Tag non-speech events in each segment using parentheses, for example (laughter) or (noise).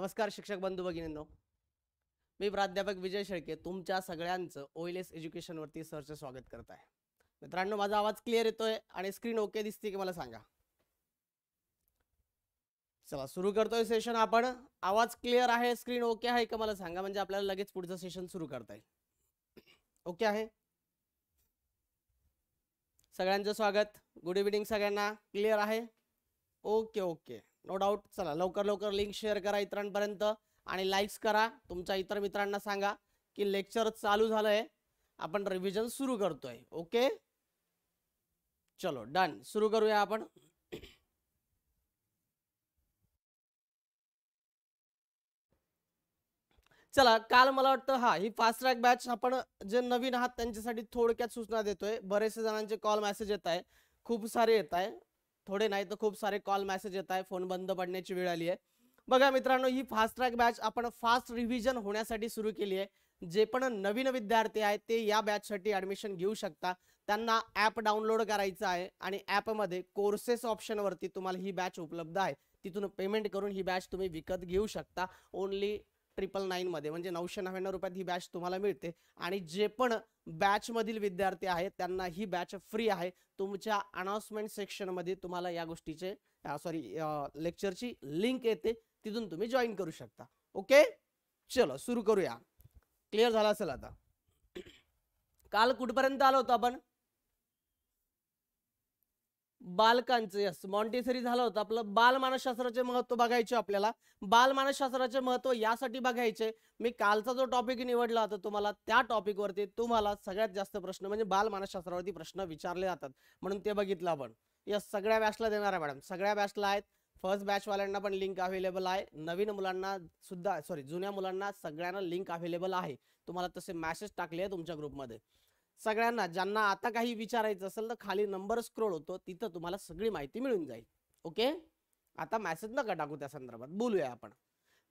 नमस्कार शिक्षक बंधू भगिनींनो मी प्राध्यापक विजय शेळके तुमच्या सगळ्यांचं ओइलेस एज्युकेशनवरती सरचं स्वागत करत आहे मित्रांनो माझा आवाज क्लिअर येतोय आणि स्क्रीन ओके दिसते की मला सांगा चला सुरू करतोय सेशन आपण आवाज क्लिअर आहे स्क्रीन ओके आहे का मला सांगा म्हणजे आपल्याला लगेच पुढचं सेशन सुरू करता येईल ओके आहे सगळ्यांचं स्वागत गुड इव्हिनिंग सगळ्यांना क्लिअर आहे ओके ओके नो डाऊट चला लवकर लवकर लिंक शेअर करा इतरांपर्यंत आणि लाईक्स करा तुमच्या इतर मित्रांना सांगा की लेक्चर चालू झालंय आपण रिव्हिजन सुरू करतोय ओके चलो डन सुरू करूया आपण चला काल मला वाटतं हा ही फास्ट ट्रॅक बॅच आपण जे नवीन आहात त्यांच्यासाठी थोडक्यात सूचना देतोय बरेचसे जणांचे कॉल मेसेज येत आहे खूप सारे येत आहे थोडे नाही तर खूप सारे कॉल मेसेज येत आहे फोन बंद पडण्याची वेळ आली आहे बघा मित्रांनो ही फास्ट ट्रॅक बॅच आपण फास्ट रिव्हिजन होण्यासाठी सुरू केली आहे जे पण नवीन विद्यार्थी आहेत ते या बॅचसाठी ऍडमिशन घेऊ शकता त्यांना ॲप डाउनलोड करायचं आहे आणि मध्ये कोर्सेस ऑप्शनवरती तुम्हाला ही बॅच उपलब्ध आहे तिथून पेमेंट करून ही बॅच तुम्ही विकत घेऊ शकता ओनली ट्रिपल मध्ये म्हणजे नऊशे नव्याण्णव रुपयात ही बॅच तुम्हाला मिळते आणि जे पण बॅच मधील विद्यार्थी आहेत त्यांना ही बॅच फ्री आहे तुमच्या अनाउन्समेंट सेक्शनमध्ये तुम्हाला या गोष्टीचे सॉरी लेक्चरची लिंक येते तिथून तुम्ही जॉईन करू शकता ओके चलो सुरू करूया क्लिअर झाला असेल आता काल कुठपर्यंत आलो होतो आपण बालकांचे यस मॉन्टेसरी झालं होतं आपलं बालमानसशास्त्राचे महत्व बघायचे आपल्याला बालमानसशास्त्राचे महत्व यासाठी बघायचे मी कालचा जो टॉपिक निवडला होता तुम्हाला त्या टॉपिक वरती तुम्हाला सगळ्यात जास्त प्रश्न म्हणजे बालमानसशास्त्रावरती प्रश्न विचारले जातात म्हणून ते बघितलं आपण यस सगळ्या बॅचला देणार आहे मॅडम सगळ्या बॅचला आहेत फर्स्ट बॅच वाल्यांना पण लिंक अवेलेबल आहे नवीन मुलांना सुद्धा सॉरी जुन्या मुलांना सगळ्यांना लिंक अवेलेबल आहे तुम्हाला तसे मॅसेज टाकले तुमच्या ग्रुपमध्ये सगळ्यांना ज्यांना आता काही विचारायचं असेल तर खाली नंबर स्क्रोल होतो तिथं तुम्हाला सगळी माहिती मिळून जाईल ओके आता मॅसेज नका टाकू त्या संदर्भात बोलूया आपण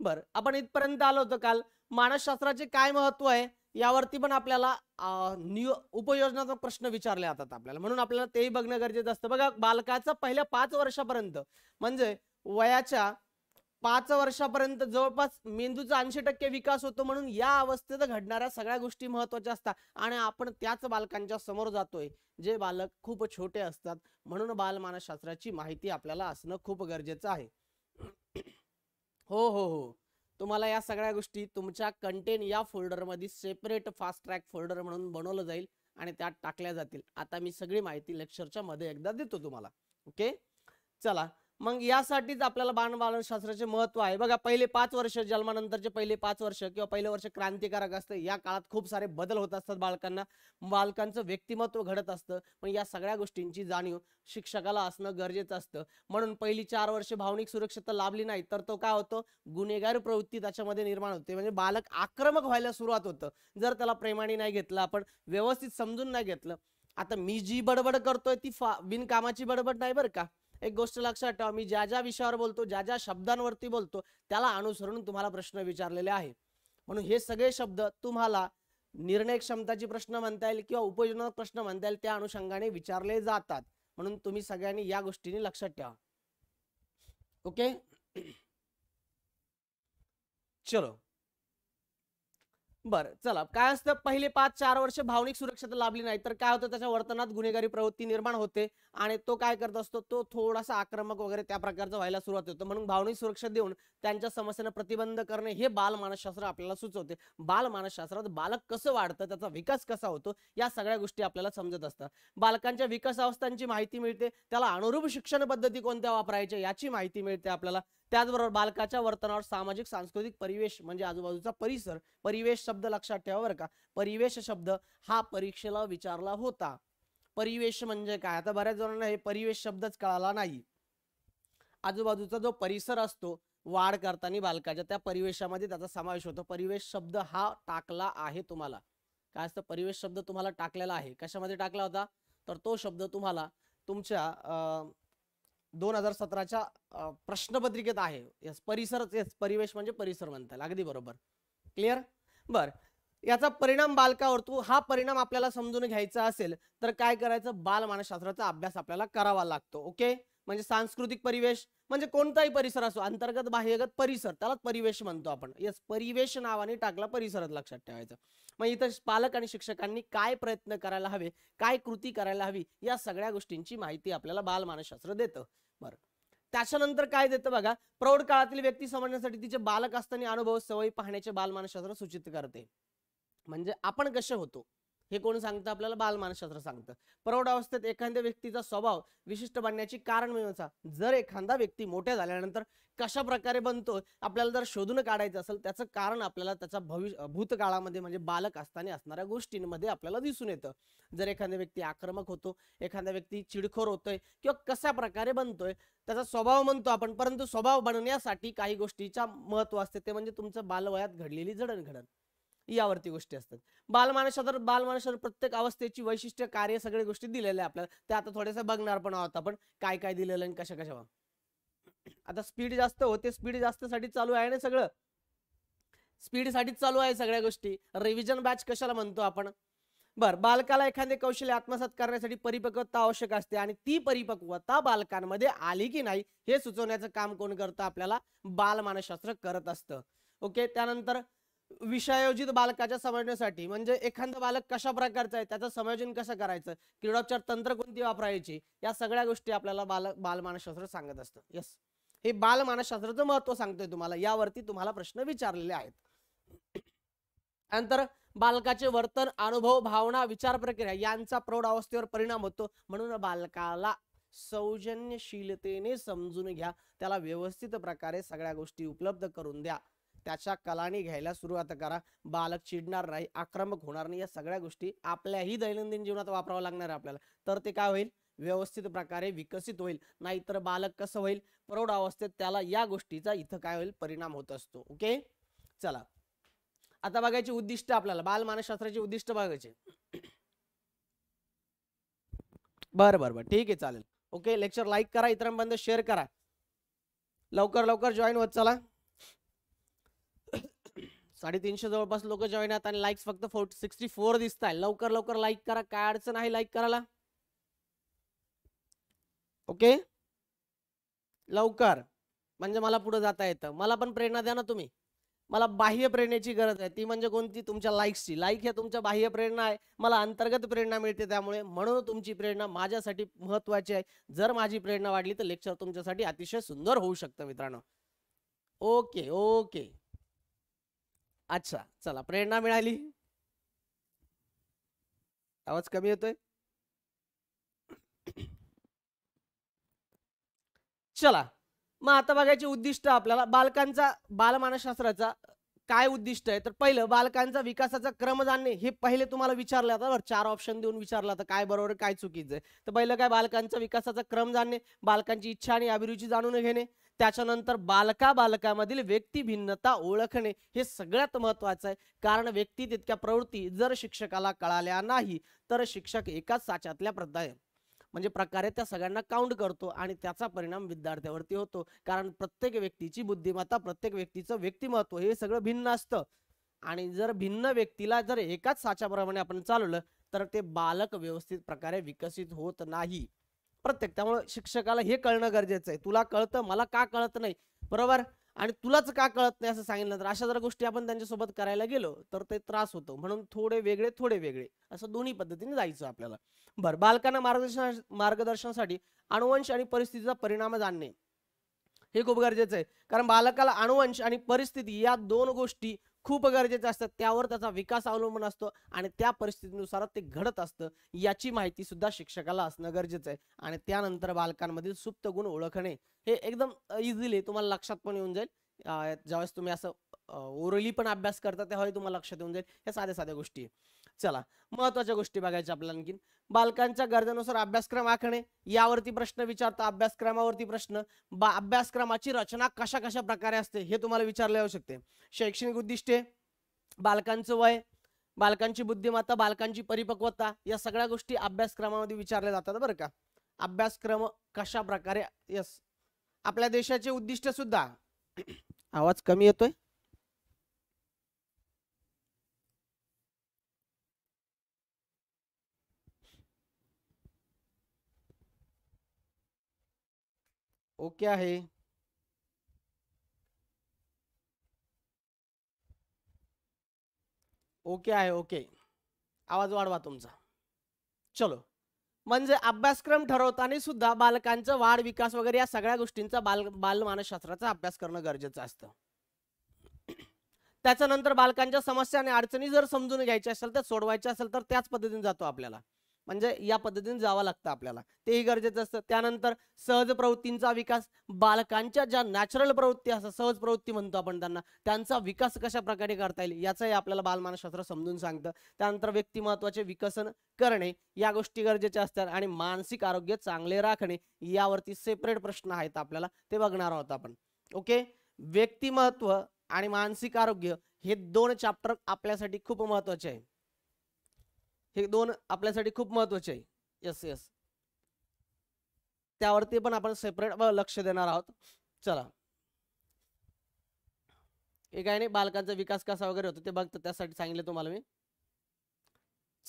बर आपण इथपर्यंत आलो होतो काल मानसशास्त्राचे काय महत्व आहे यावरती पण आपल्याला नियो उपयोजनात्मक प्रश्न विचारले जातात आपल्याला म्हणून आपल्याला तेही बघणं गरजेचं असतं बघा बालकाचं पहिल्या पाच वर्षापर्यंत म्हणजे वयाच्या पाच वर्षापर्यंत जवळपास मेंदूचा ऐंशी टक्के विकास होतो म्हणून या अवस्थेत घडणाऱ्या सगळ्या गोष्टी महत्वाच्या असतात आणि आपण त्याच बालकांच्या समोर जातोय जे बालक खूप छोटे असतात म्हणून बालमानसशास्त्राची माहिती आपल्याला असणं खूप गरजेचं आहे हो हो हो तुम्हाला या सगळ्या गोष्टी तुमच्या कंटेन या फोल्डरमध्ये सेपरेट फास्ट ट्रॅक फोल्डर म्हणून बनवलं जाईल आणि त्यात टाकल्या जातील आता मी सगळी माहिती लेक्चरच्या मध्ये एकदा देतो तुम्हाला ओके चला मग यासाठीच आपल्याला बाणबालनशास्त्राचे महत्व आहे बघा पहिले पाच वर्ष जन्मानंतरचे पहिले पाच वर्ष किंवा पहिले वर्ष क्रांतिकारक असते या काळात खूप सारे बदल होत असतात बालकांना बालकांचं व्यक्तिमत्व घडत असतं पण या सगळ्या गोष्टींची जाणीव शिक्षकाला असणं गरजेचं असतं म्हणून पहिली चार वर्ष भावनिक सुरक्षता लाभली नाही तर तो काय होतो गुन्हेगार प्रवृत्ती त्याच्यामध्ये निर्माण होते म्हणजे बालक आक्रमक व्हायला सुरुवात होतं जर त्याला प्रेमाने नाही घेतलं आपण व्यवस्थित समजून नाही घेतलं आता मी जी बडबड करतोय ती फा बिनकामाची बडबड नाही बरं का एक गोष्ट लक्षात ठेवा मी ज्या ज्या विषयावर बोलतो ज्या ज्या शब्दांवरती बोलतो त्याला अनुसरून तुम्हाला प्रश्न विचारलेले आहे म्हणून हे सगळे शब्द तुम्हाला निर्णय क्षमताचे प्रश्न म्हणता येईल किंवा उपयोजना प्रश्न म्हणता येईल त्या अनुषंगाने विचारले जातात म्हणून तुम्ही सगळ्यांनी या गोष्टीने लक्षात ठेवा ओके चलो बरं चला काय असतं पहिले पाच चार वर्ष भावनिक सुरक्षता लाभली नाही तर काय होतं त्याच्या वर्तनात गुन्हेगारी प्रवृत्ती निर्माण होते आणि तो काय करत असतो तो थोडासा आक्रमक वगैरे त्या प्रकारचा व्हायला सुरुवात होतो म्हणून भावनिक सुरक्षा देऊन त्यांच्या समस्यांना प्रतिबंध करणे हे मानसशास्त्र आपल्याला सुचवते मानसशास्त्रात बालक कसं वाढतं त्याचा विकास कसा होतो या सगळ्या गोष्टी आपल्याला समजत असतात बालकांच्या विकास अवस्थांची माहिती मिळते त्याला अनुरूप शिक्षण पद्धती कोणत्या वापरायच्या याची माहिती मिळते आपल्याला त्याचबरोबर बालकाच्या वर्तनावर सामाजिक सांस्कृतिक परिवेश म्हणजे आजूबाजूचा परिसर परिवेश शब्द लक्षात ठेवा बरं का परिवेश शब्द हा परीक्षेला विचारला होता परिवेश म्हणजे काय आता बऱ्याच जणांना हे परिवेश शब्दच कळाला नाही आजूबाजूचा जो परिसर असतो वाढ करताना बालकाच्या त्या परिवेशामध्ये त्याचा समावेश होतो परिवेश शब्द हा टाकला आहे तुम्हाला काय असतं परिवेश शब्द तुम्हाला टाकलेला आहे कशामध्ये टाकला होता तर तो शब्द तुम्हाला तुमच्या दोन हजार सतराच्या प्रश्नपत्रिकेत आहे परिसर परिवेश म्हणजे परिसर म्हणतात अगदी बरोबर क्लिअर बर याचा परिणाम बालकावर तो हा परिणाम आपल्याला समजून घ्यायचा असेल तर काय करायचं बालमानसशास्त्राचा अभ्यास आपल्याला करावा लागतो ओके म्हणजे सांस्कृतिक परिवेश म्हणजे कोणताही परिसर असो अंतर्गत बाह्यगत परिसर त्याला परिवेश म्हणतो आपण यस परिवेश नावाने टाकला परिसरात लक्षात ठेवायचं मग इथं पालक आणि शिक्षकांनी काय प्रयत्न करायला हवे काय कृती करायला हवी या सगळ्या गोष्टींची माहिती आपल्याला बालमानसशास्त्र देतं बरं त्याच्यानंतर काय देतं बघा प्रौढ काळातील व्यक्ती समजण्यासाठी तिचे बालक असताना अनुभव सवयी पाहण्याचे बालमानसशास्त्र सूचित करते म्हणजे आपण कसे होतो हे कोण सांगतं आपल्याला बालमानसशास्त्र सांगतं प्रौढ अवस्थेत एखाद्या व्यक्तीचा स्वभाव विशिष्ट बनण्याची कारण मिळवचा जर एखादा व्यक्ती मोठ्या झाल्यानंतर कशा प्रकारे बनतो आपल्याला जर शोधून काढायचं असेल त्याचं कारण आपल्याला त्याचा भविष्य भूतकाळामध्ये म्हणजे बालक असताना असणाऱ्या गोष्टींमध्ये आपल्याला दिसून येतं जर एखाद्या व्यक्ती आक्रमक होतो एखादा व्यक्ती चिडखोर होतोय किंवा कशा प्रकारे बनतोय त्याचा स्वभाव म्हणतो आपण परंतु स्वभाव बनण्यासाठी काही गोष्टीच्या महत्व असते ते म्हणजे तुमचं बालवयात घडलेली घडण यावरती गोष्टी असतात बालमानसात बालमानसावर प्रत्येक अवस्थेची वैशिष्ट्य कार्य सगळ्या गोष्टी दिलेल्या आपल्याला ते आता थोड्यासा बघणार पण आहोत आपण काय काय दिलेलं आणि कशा कशा आता स्पीड जास्त होते स्पीड जास्त साठी चालू आहे ना सगळं स्पीड साठी चालू आहे सगळ्या गोष्टी रिव्हिजन बॅच कशाला म्हणतो आपण बर बालकाला एखादे कौशल्य आत्मसात करण्यासाठी परिपक्वता आवश्यक असते आणि ती परिपक्वता बालकांमध्ये आली की नाही हे सुचवण्याचं काम कोण करतं आपल्याला बालमानसशास्त्र करत असतं ओके त्यानंतर विषयायोजित बालकाच्या समजण्यासाठी म्हणजे एखादं बालक कशा प्रकारचा आहे त्याचं समायोजन कसं करायचं क्रीडोपचार तंत्र कोणती वापरायची या सगळ्या गोष्टी आपल्याला बाल बालमानसशास्त्र सांगत असतं येस हे बालमानसशास्त्राचं महत्व सांगतोय तुम्हाला यावरती तुम्हाला प्रश्न विचारलेले आहेत नंतर बालकाचे वर्तन अनुभव भावना विचार प्रक्रिया यांचा प्रौढ अवस्थेवर परिणाम होतो म्हणून बालकाला सौजन्यशीलतेने समजून घ्या त्याला व्यवस्थित प्रकारे सगळ्या गोष्टी उपलब्ध करून द्या त्याच्या कलाने घ्यायला सुरुवात करा बालक चिडणार नाही आक्रमक होणार नाही या सगळ्या गोष्टी आपल्याही दैनंदिन जीवनात वापरावं लागणार आपल्याला तर ते काय होईल व्यवस्थित प्रकारे विकसित होईल नाहीतर बालक कसं होईल प्रौढ अवस्थेत त्याला या गोष्टीचा इथं काय होईल परिणाम होत असतो ओके चला आता बघायची उद्दिष्ट आपल्याला बालमानसशास्त्राची उद्दिष्ट बघायचे बर बर बर ठीक आहे चालेल ओके लेक्चर लाईक करा इतरांपर्यंत शेअर करा लवकर लवकर जॉईन होत चला साडेतीनशे जवळपास लोक जॉईन आहेत आणि लाईक्स फक्त फोर सिक्स्टी फोर दिसत आहे लवकर लवकर लाईक करा काय अडचण आहे लाईक करायला ओके लवकर म्हणजे मला पुढे जाता येतं मला पण प्रेरणा द्या ना तुम्ही मला बाह्य प्रेरणेची गरज आहे ती म्हणजे कोणती तुमच्या लाईक्सची लाईक ह्या तुमच्या बाह्य प्रेरणा आहे मला अंतर्गत प्रेरणा मिळते त्यामुळे म्हणून तुमची प्रेरणा माझ्यासाठी महत्वाची आहे जर माझी प्रेरणा वाढली तर लेक्चर तुमच्यासाठी अतिशय सुंदर होऊ शकतं मित्रांनो ओके ओके अच्छा चला प्रेरणा मिळाली आवाज कमी होतोय चला मग आता बघायचे उद्दिष्ट आपल्याला बालकांचा बालमानसशास्त्राचा काय उद्दिष्ट आहे तर पहिलं बालकांचा विकासाचा क्रम जाणणे हे पहिले तुम्हाला विचारलं आता बरं चार ऑप्शन देऊन विचारलं आता काय बरोबर काय चुकीचं आहे तर पहिलं काय बालकांचा विकासाचा क्रम जाणणे बालकांची इच्छा आणि अभिरुची जाणून घेणे त्याच्यानंतर बालका बालकामधील भिन्नता ओळखणे हे सगळ्यात महत्वाचं आहे कारण व्यक्ती तितक्या प्रवृत्ती जर शिक्षकाला कळाल्या नाही तर शिक्षक एकाच साच्यातल्या प्रदाय म्हणजे प्रकारे त्या सगळ्यांना काउंट करतो आणि त्याचा परिणाम विद्यार्थ्यावरती होतो कारण प्रत्येक व्यक्तीची बुद्धिमत्ता प्रत्येक व्यक्तीचं व्यक्तिमत्व हे सगळं भिन्न असतं आणि जर भिन्न व्यक्तीला जर एकाच साच्याप्रमाणे आपण चालवलं तर ते बालक व्यवस्थित प्रकारे विकसित होत नाही प्रत्येक त्यामुळे शिक्षकाला हे कळणं गरजेचं आहे तुला कळतं मला का कळत नाही बरोबर आणि तुलाच का कळत नाही असं सांगितलं तर अशा जर गोष्टी आपण त्यांच्यासोबत करायला गेलो तर ते त्रास होतो म्हणून थोडे वेगळे थोडे वेगळे असं दोन्ही पद्धतीने जायचं आपल्याला बरं बालकांना मार्गदर्शन मार्गदर्शनासाठी अनुवंश आणि परिस्थितीचा परिणाम जाणणे हे खूप गरजेचं आहे कारण बालकाला अनुवंश आणि परिस्थिती या दोन गोष्टी खूप गरजेचं असतात त्यावर त्याचा विकास अवलंबून असतो आणि त्या परिस्थितीनुसार ते घडत असतं याची माहिती सुद्धा शिक्षकाला असणं गरजेचं आहे आणि त्यानंतर बालकांमधील सुप्त गुण ओळखणे हे एकदम इझिली तुम्हाला लक्षात पण येऊन जाईल ज्यावेळेस तुम्ही असं ओरली पण अभ्यास करता त्यावेळी तुम्हाला लक्षात येऊन जाईल ह्या साध्या साध्या गोष्टी चला महत्वाच्या गोष्टी बघायच्या आपल्याला आणखी बालकांच्या गरजेनुसार अभ्यासक्रम आखणे यावरती प्रश्न विचारता अभ्यासक्रमावरती प्रश्न अभ्यासक्रमाची रचना कशा कशा प्रकारे असते हे तुम्हाला विचारले जाऊ शकते शैक्षणिक उद्दिष्टे बालकांचं वय बालकांची बुद्धिमत्ता बालकांची परिपक्वता या सगळ्या गोष्टी अभ्यासक्रमामध्ये विचारल्या जातात बरं का अभ्यासक्रम कशा प्रकारे यस आपल्या देशाचे उद्दिष्ट सुद्धा (clears throat) आवाज कमी येतोय ओके आहे ओके आहे ओके आवाज वाढवा तुमचा चलो म्हणजे अभ्यासक्रम ठरवताना सुद्धा बालकांचा वाढ विकास वगैरे या सगळ्या गोष्टींचा बाल मानसशास्त्राचा अभ्यास करणं गरजेचं असतं त्याच्यानंतर बालकांच्या समस्या आणि अडचणी जर समजून घ्यायच्या असेल तर सोडवायच्या असेल तर त्याच पद्धतीने जातो आपल्याला म्हणजे या पद्धतीने जावं लागतं आपल्याला तेही गरजेचं असतं त्यानंतर सहज प्रवृत्तींचा विकास बालकांच्या ज्या नॅचरल प्रवृत्ती असतात सहज प्रवृत्ती म्हणतो आपण त्यांना त्यांचा विकास कशा प्रकारे करता येईल याचाही आपल्याला बालमानशास्त्र समजून सांगतं त्यानंतर व्यक्तिमत्वाचे विकसन करणे या गोष्टी गरजेच्या असतात आणि मानसिक आरोग्य चांगले राखणे यावरती सेपरेट प्रश्न आहेत आपल्याला ते बघणार आहोत आपण ओके व्यक्तिमत्व आणि मानसिक आरोग्य हे दोन चॅप्टर आपल्यासाठी खूप महत्वाचे आहे हे दोन आपल्यासाठी खूप महत्वाचे आहे येस येस त्यावरती पण आपण सेपरेट लक्ष देणार आहोत चला हे काय नाही बालकांचा विकास कसा वगैरे होतो ते बघतो त्यासाठी सांगितलं तुम्हाला मी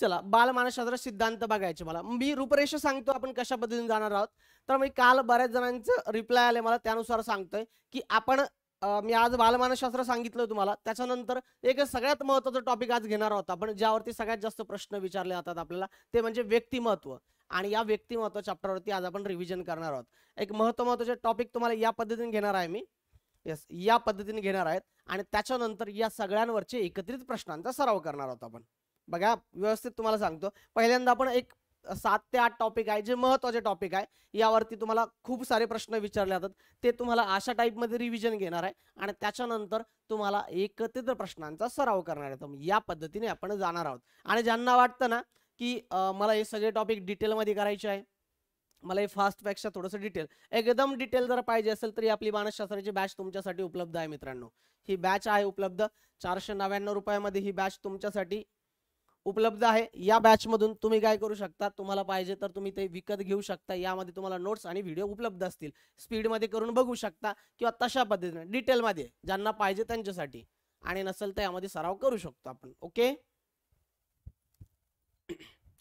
चला बालमानसशास्त्र सिद्धांत बघायचे मला मी रूपरेषा सांगतो आपण कशा पद्धतीने जाणार आहोत तर मी काल बऱ्याच जणांचं रिप्लाय आले मला त्यानुसार सांगतोय की आपण मी आज बालमानसशास्त्र सांगितलं तुम्हाला त्याच्यानंतर एक सगळ्यात महत्वाचा टॉपिक आज घेणार होता पण ज्यावरती सगळ्यात जास्त प्रश्न विचारले जातात आपल्याला ते म्हणजे व्यक्तिमत्व आणि या व्यक्तिमत्व चॅप्टरवरती आज आपण रिव्हिजन करणार आहोत एक महत्व महत्वाचे टॉपिक तुम्हाला या पद्धतीने घेणार आहे मी येस या पद्धतीने घेणार आहेत आणि त्याच्यानंतर या सगळ्यांवरचे एकत्रित प्रश्नांचा सराव करणार आहोत आपण बघा व्यवस्थित तुम्हाला सांगतो पहिल्यांदा आपण एक सात ते आठ टॉपिक आहे जे महत्त्वाचे टॉपिक आहे यावरती तुम्हाला खूप सारे प्रश्न विचारले जातात ते तुम्हाला अशा टाईपमध्ये रिव्हिजन घेणार आहे आणि त्याच्यानंतर तुम्हाला एकत्रित प्रश्नांचा सराव करणार आहे या पद्धतीने आपण जाणार आहोत आणि ज्यांना वाटतं ना की मला हे सगळे टॉपिक डिटेलमध्ये करायचे आहे मला हे फास्ट फास्टपेक्षा थोडंसं डिटेल एकदम डिटेल जर पाहिजे असेल तरी आपली मानसशास्त्राची बॅच तुमच्यासाठी उपलब्ध आहे मित्रांनो ही बॅच आहे उपलब्ध चारशे नव्याण्णव रुपयामध्ये ही बॅच तुमच्यासाठी उपलब्ध आहे या बॅच मधून तुम्ही काय करू शकता तुम्हाला पाहिजे तर तुम्ही ते विकत घेऊ शकता यामध्ये तुम्हाला नोट्स आणि व्हिडिओ उपलब्ध असतील स्पीड मध्ये करून बघू शकता किंवा तशा पद्धतीने डिटेल मध्ये ज्यांना पाहिजे त्यांच्यासाठी आणि नसेल तर यामध्ये सराव करू शकतो आपण ओके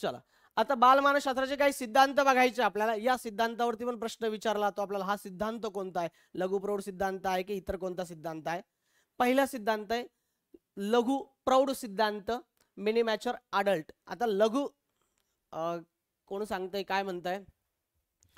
चला आता बालमानसशास्त्राचे काही सिद्धांत बघायचे आपल्याला या सिद्धांतावरती पण प्रश्न विचारला तो आपल्याला हा सिद्धांत कोणता आहे लघु प्रौढ सिद्धांत आहे की इतर कोणता सिद्धांत आहे पहिला सिद्धांत आहे लघु प्रौढ सिद्धांत मिनी मॅचर अडल्ट आता लघु कोण सांगतंय काय म्हणताय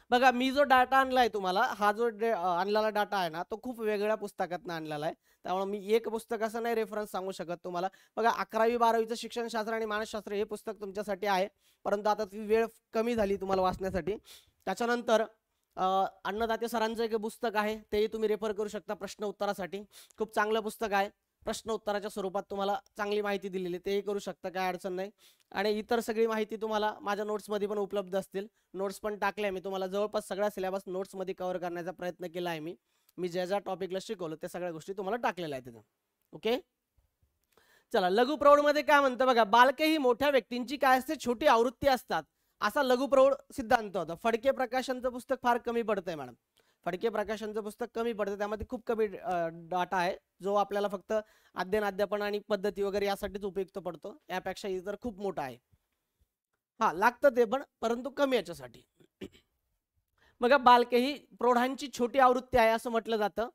बघा मी जो डाटा आणला आहे तुम्हाला हा जो आणलेला डाटा आहे ना तो खूप वेगळ्या पुस्तकातनं आणलेला आहे त्यामुळे मी एक पुस्तक असं नाही रेफरन्स सांगू शकत तुम्हाला बघा अकरावी बारावीचं शिक्षणशास्त्र आणि मानसशास्त्र हे पुस्तक तुमच्यासाठी आहे परंतु आता ती वेळ कमी झाली तुम्हाला वाचण्यासाठी त्याच्यानंतर अन्नदाते सरांचं एक पुस्तक आहे तेही तुम्ही रेफर करू शकता प्रश्न उत्तरासाठी खूप चांगलं पुस्तक आहे प्रश्न उत्तराच्या स्वरूपात तुम्हाला चांगली माहिती दिलेली तेही करू शकता काय अडचण नाही आणि इतर सगळी माहिती तुम्हाला माझ्या नोट्समध्ये पण उपलब्ध असतील नोट्स पण टाकल्या मी तुम्हाला जवळपास सगळा सिलेबस नोट्समध्ये कव्हर करण्याचा प्रयत्न केला आहे मी मी ज्या ज्या टॉपिकला शिकवलं त्या सगळ्या गोष्टी तुम्हाला टाकलेल्या आहेत ओके चला लघु प्रौढमध्ये काय म्हणतं बघा बालके ही मोठ्या व्यक्तींची काय असते छोटी आवृत्ती असतात असा प्रौढ सिद्धांत होता फडके प्रकाशनचं पुस्तक फार कमी पडतंय मॅडम फडके प्रकाशनचं पुस्तक कमी पडतं त्यामध्ये खूप कमी डाटा आहे जो आपल्याला फक्त अध्ययन अध्यापन आणि पद्धती वगैरे यासाठीच उपयुक्त पडतो यापेक्षा इतर खूप मोठा आहे हा लागतं ते पण परंतु कमी याच्यासाठी बघा बालके ही प्रौढांची छोटी आवृत्ती आहे असं म्हटलं जातं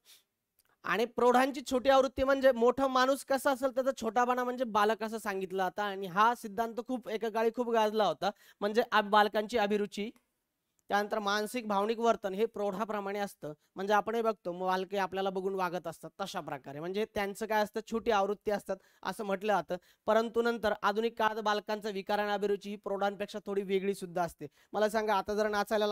आणि प्रौढांची छोटी आवृत्ती म्हणजे मोठा माणूस कसा असेल त्याचा छोटापणा म्हणजे बालक असं सांगितलं जातं आणि हा सिद्धांत खूप एकेकाळी खूप गाजला होता म्हणजे बालकांची अभिरुची त्यानंतर मानसिक भावनिक वर्तन हे प्रौढाप्रमाणे असतं म्हणजे आपण हे बघतो मालके आपल्याला बघून वागत असतात तशा प्रकारे म्हणजे त्यांचं काय असतं छोटी आवृत्ती असतात असं म्हटलं जातं परंतु नंतर आधुनिक काळात बालकांचा विकार आणि अभिरुची ही प्रौढांपेक्षा थोडी वेगळी सुद्धा असते मला सांगा आता जर नाचायला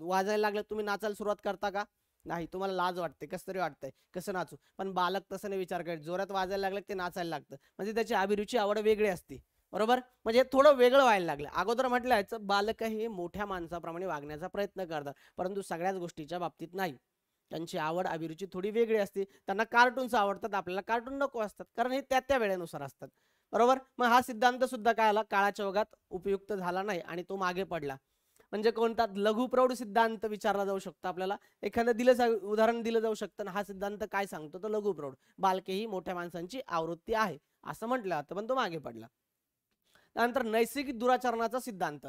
वाजायला लागलं तुम्ही नाचायला सुरुवात करता का नाही तुम्हाला लाज वाटते कसं तरी वाटतंय कसं नाचू पण बालक तसं नाही विचार करत जोरात वाजायला लागले ते नाचायला लागतं म्हणजे त्याची अभिरुची आवड वेगळी असते बरोबर म्हणजे थोडं वेगळं व्हायला लागलं अगोदर म्हटलं बालक हे मोठ्या माणसाप्रमाणे वागण्याचा प्रयत्न करतात परंतु सगळ्याच गोष्टीच्या बाबतीत नाही त्यांची आवड अभिरुची थोडी वेगळी असते त्यांना कार्टून्स आवडतात आपल्याला कार्टून नको असतात कारण हे त्या त्या वेळेनुसार असतात बरोबर मग हा सिद्धांत सुद्धा काय आला काळाच्या ओघात उपयुक्त झाला नाही आणि तो मागे पडला म्हणजे कोणता लघुप्रौढ सिद्धांत विचारला जाऊ शकतो आपल्याला एखादं दिलं उदाहरण दिलं जाऊ शकतं हा सिद्धांत काय सांगतो तर लघुप्रौढ बालके ही मोठ्या माणसांची आवृत्ती आहे असं म्हटलं जातं पण तो मागे पडला त्यानंतर नैसर्गिक दुराचरणाचा सिद्धांत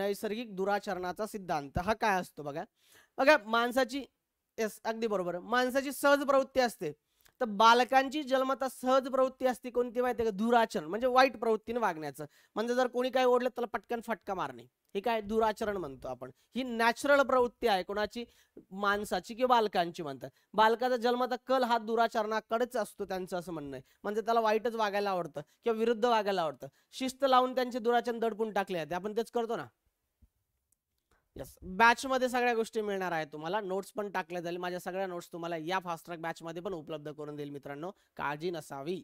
नैसर्गिक दुराचरणाचा सिद्धांत हा काय असतो बघा बघा माणसाची येस अगदी बरोबर माणसाची सहज प्रवृत्ती असते तर बालकांची जन्मता सहज प्रवृत्ती असते कोणती माहिती का दुराचरण म्हणजे वाईट प्रवृत्तीने वागण्याचं म्हणजे जर कोणी काय ओढलं त्याला पटकन फटका मारणे हे काय दुराचरण म्हणतो आपण ही नॅचरल प्रवृत्ती आहे कोणाची माणसाची किंवा बालकांची म्हणतात बालकाचा जन्मता कल हा दुराचरणाकडेच असतो त्यांचं असं म्हणणं आहे म्हणजे त्याला वाईटच वागायला आवडतं किंवा विरुद्ध वागायला आवडतं शिस्त लावून त्यांचे दुराचरण दडपून टाकले जाते आपण तेच करतो ना बॅच बॅचमध्ये सगळ्या गोष्टी मिळणार आहेत तुम्हाला नोट्स पण टाकल्या जाईल माझ्या सगळ्या नोट्स तुम्हाला या फास्ट ट्रॅक बॅचमध्ये पण उपलब्ध करून देईल मित्रांनो काळजी नसावी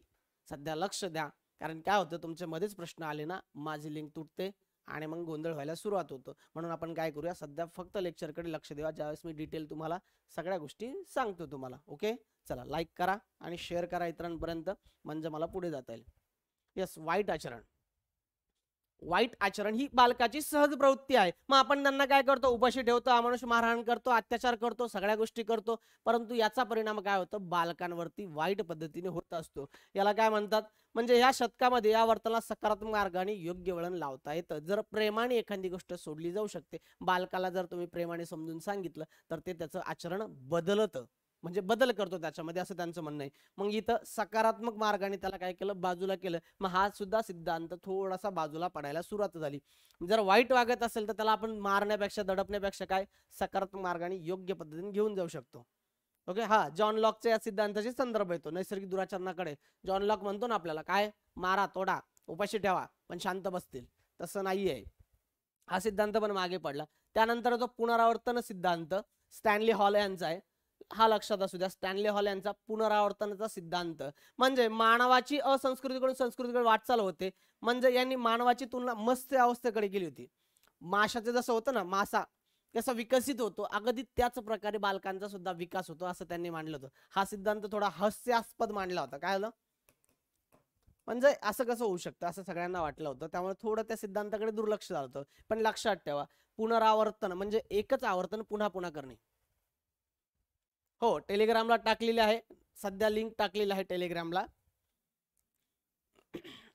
सध्या लक्ष द्या कारण काय होतं मध्येच प्रश्न आले ना माझी लिंक तुटते आणि मग गोंधळ व्हायला सुरुवात होतो म्हणून आपण काय करूया सध्या फक्त लेक्चरकडे लक्ष द्या ज्यावेळेस मी डिटेल तुम्हाला सगळ्या गोष्टी सांगतो तुम्हाला ओके चला लाईक करा आणि शेअर करा इतरांपर्यंत म्हणजे मला पुढे जाता येईल यस वाईट आचरण वाईट आचरण ही बालकाची सहज प्रवृत्ती आहे मग आपण त्यांना काय करतो उपाशी ठेवतो अमानुष मारहाण करतो अत्याचार करतो सगळ्या गोष्टी करतो परंतु याचा परिणाम काय होतो बालकांवरती वाईट पद्धतीने होत असतो याला काय म्हणतात म्हणजे या शतकामध्ये या वर्तनाला सकारात्मक मार्गाने योग्य वळण लावता येतं जर प्रेमाने एखादी गोष्ट सोडली जाऊ शकते बालकाला जर तुम्ही प्रेमाने समजून सांगितलं तर ते त्याचं आचरण बदलतं म्हणजे बदल करतो त्याच्यामध्ये असं त्यांचं म्हणणं आहे मग इथं सकारात्मक मार्गाने त्याला काय केलं बाजूला केलं मग हा सुद्धा सिद्धांत थोडासा बाजूला पडायला सुरुवात झाली जर वाईट वागत असेल तर त्याला आपण मारण्यापेक्षा दडपण्यापेक्षा काय सकारात्मक मार्गाने योग्य पद्धतीने घेऊन जाऊ शकतो ओके हा जॉन लॉकचा या सिद्धांताशी संदर्भ येतो नैसर्गिक दुराचरणाकडे जॉन लॉक म्हणतो ना आपल्याला काय मारा तोडा उपाशी ठेवा पण शांत बसतील तसं नाहीये हा सिद्धांत पण मागे पडला त्यानंतर जो पुनरावर्तन सिद्धांत स्टॅनली हॉल यांचा आहे हा लक्षात असू द्या स्टॅनले हॉल यांचा पुनरावर्तनाचा सिद्धांत म्हणजे मानवाची असंस्कृतीकडून संस्कृतीकडे वाटचाल होते म्हणजे यांनी मानवाची तुलना मत्स्य अवस्थेकडे केली होती माशाचं जसं होतं ना मासा कसा विकसित होतो अगदी त्याच प्रकारे बालकांचा सुद्धा विकास होतो असं त्यांनी मांडलं होतं हा सिद्धांत थोडा हास्यास्पद मांडला होता काय झालं म्हणजे असं कसं होऊ शकतं असं सगळ्यांना वाटलं होतं त्यामुळे थोडं त्या सिद्धांताकडे दुर्लक्ष झालं होतं पण लक्षात ठेवा पुनरावर्तन म्हणजे एकच आवर्तन पुन्हा पुन्हा करणे हो टेलिग्रामला टाकलेले आहे सध्या लिंक टाकलेली आहे टेलिग्रामला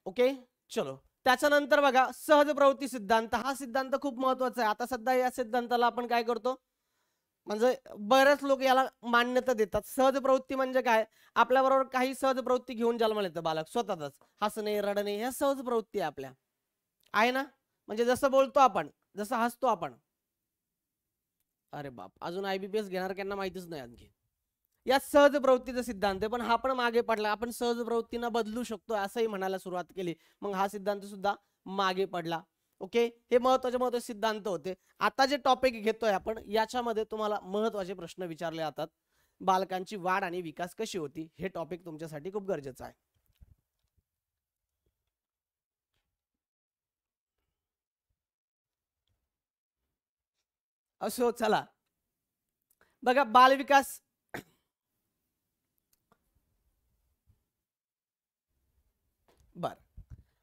ओके चलो त्याच्यानंतर बघा सहज प्रवृत्ती सिद्धांत हा सिद्धांत खूप महत्वाचा आहे आता सध्या या सिद्धांताला आपण काय करतो म्हणजे बरेच लोक याला मान्यता देतात सहज प्रवृत्ती म्हणजे काय आपल्याबरोबर काही सहज प्रवृत्ती घेऊन जन्माला येतं बालक स्वतःच हसणे रडणे ह्या सहज प्रवृत्ती आहे आपल्या आहे ना म्हणजे जसं बोलतो आपण जसं हसतो आपण अरे बाप अजून आयबीपीएस घेणार त्यांना माहितीच नाही आणखी या सहज प्रवृत्तीचा सिद्धांत आहे पण हा पण मागे पडला आपण सहज प्रवृत्तींना बदलू शकतो असंही म्हणायला सुरुवात केली मग हा सिद्धांत सुद्धा मागे पडला ओके हे महत्वाचे महत्वाचे सिद्धांत होते आता जे टॉपिक घेतोय आपण याच्यामध्ये तुम्हाला महत्वाचे प्रश्न विचारले जातात बालकांची वाढ आणि विकास कशी होती हे टॉपिक तुमच्यासाठी खूप गरजेचं आहे असो चला बघा बालविकास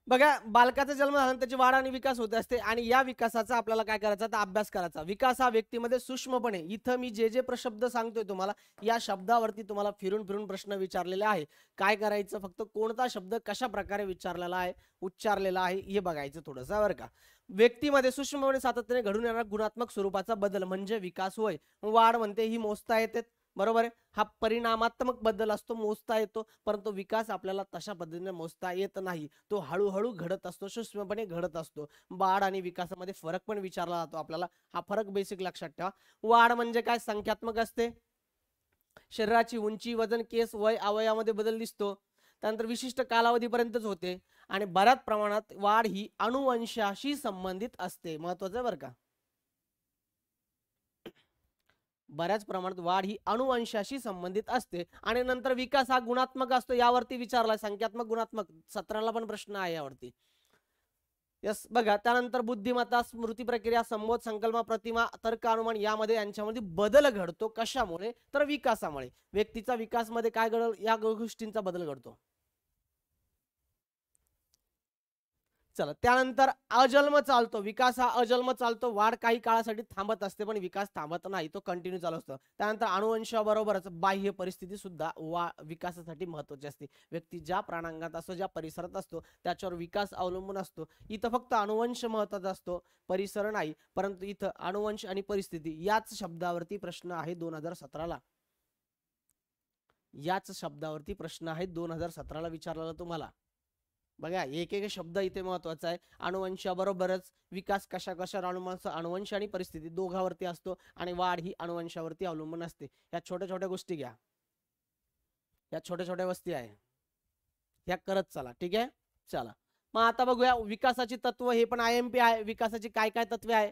बघा बालकाचा जन्म झाला त्याची वाढ आणि विकास होत असते आणि या विकासाचा आपल्याला काय करायचा तर अभ्यास करायचा विकास हा व्यक्तीमध्ये सूक्ष्मपणे इथं मी जे जे प्रशब्द सांगतोय तुम्हाला या शब्दावरती तुम्हाला फिरून फिरून प्रश्न विचारलेले आहे काय करायचं फक्त कोणता शब्द कशा प्रकारे विचारलेला आहे उच्चारलेला आहे हे बघायचं थोडंसं बरं का व्यक्तीमध्ये सूक्ष्मपणे सातत्याने घडून येणारा गुणात्मक स्वरूपाचा बदल म्हणजे विकास होय वाढ म्हणते ही मोजता येते बरोबर आहे हा परिणामात्मक बदल असतो मोजता येतो परंतु विकास आपल्याला तशा पद्धतीने मोजता येत नाही तो हळूहळू घडत असतो सूक्ष्मपणे घडत असतो वाढ आणि विकासामध्ये फरक पण विचारला जातो आपल्याला हा फरक बेसिक लक्षात ठेवा वाढ म्हणजे काय संख्यात्मक असते शरीराची उंची वजन केस वय अवयवामध्ये बदल दिसतो त्यानंतर विशिष्ट कालावधीपर्यंतच होते आणि बऱ्याच प्रमाणात वाढ ही अनुवंशाशी संबंधित असते महत्वाचं बरं का बऱ्याच प्रमाणात वाढ ही अनुवंशाशी संबंधित असते आणि नंतर विकास हा गुणात्मक असतो यावरती विचारला संख्यात्मक गुणात्मक सत्राला पण प्रश्न आहे यावरती यस बघा त्यानंतर बुद्धिमत्ता स्मृती प्रक्रिया संबोध संकल्प प्रतिमा तर्क अनुमान यामध्ये यांच्यामध्ये बदल घडतो कशामुळे तर विकासामुळे व्यक्तीचा विकासमध्ये काय घडल या गोष्टींचा बदल घडतो चला त्यानंतर अजन्म चालतो विकास हा अजन्म चालतो वाढ काही काळासाठी थांबत असते पण विकास थांबत नाही तो कंटिन्यू चालू असतो त्यानंतर बरोबरच बाह्य परिस्थिती सुद्धा विकासासाठी महत्वाची असते व्यक्ती ज्या प्राणांगात असतो ज्या परिसरात असतो त्याच्यावर विकास अवलंबून असतो इथं फक्त अनुवंश महत्वाचा असतो परिसर नाही परंतु इथं अनुवंश आणि परिस्थिती याच शब्दावरती प्रश्न आहे दोन हजार सतराला याच शब्दावरती प्रश्न आहे दोन हजार सतराला विचारला तुम्हाला बघा एक एक शब्द इथे महत्वाचा आहे बरोबरच विकास कशा कशा अनुमान अनुवंश आणि परिस्थिती दोघावरती असतो आणि वाढ ही अनुवंशावरती अवलंबून असते या छोट्या छोट्या गोष्टी घ्या या छोट्या छोट्या वस्ती आहे ह्या करत चला ठीक आहे चला मग आता बघूया विकासाची तत्व हे पण आय एम पी आहे विकासाची काय काय तत्वे आहे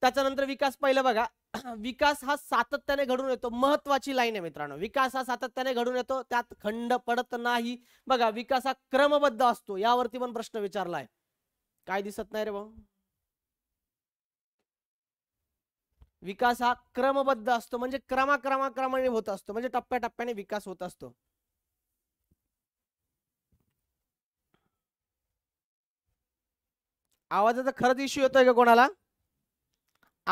त्याच्यानंतर विकास पहिलं बघा (clears throat) विकास हा सातत्याने घडून येतो महत्वाची लाईन आहे मित्रांनो विकास हा सातत्याने घडून येतो त्यात खंड पडत नाही बघा विकास हा क्रमबद्ध असतो यावरती पण प्रश्न विचारलाय काय दिसत नाही रे भाऊ विकास हा क्रमबद्ध असतो म्हणजे क्रमाक्रमाक्रमाने होत असतो म्हणजे टप्प्याटप्प्याने विकास होत असतो आवाजाचा खरंच इश्यू येतोय का कोणाला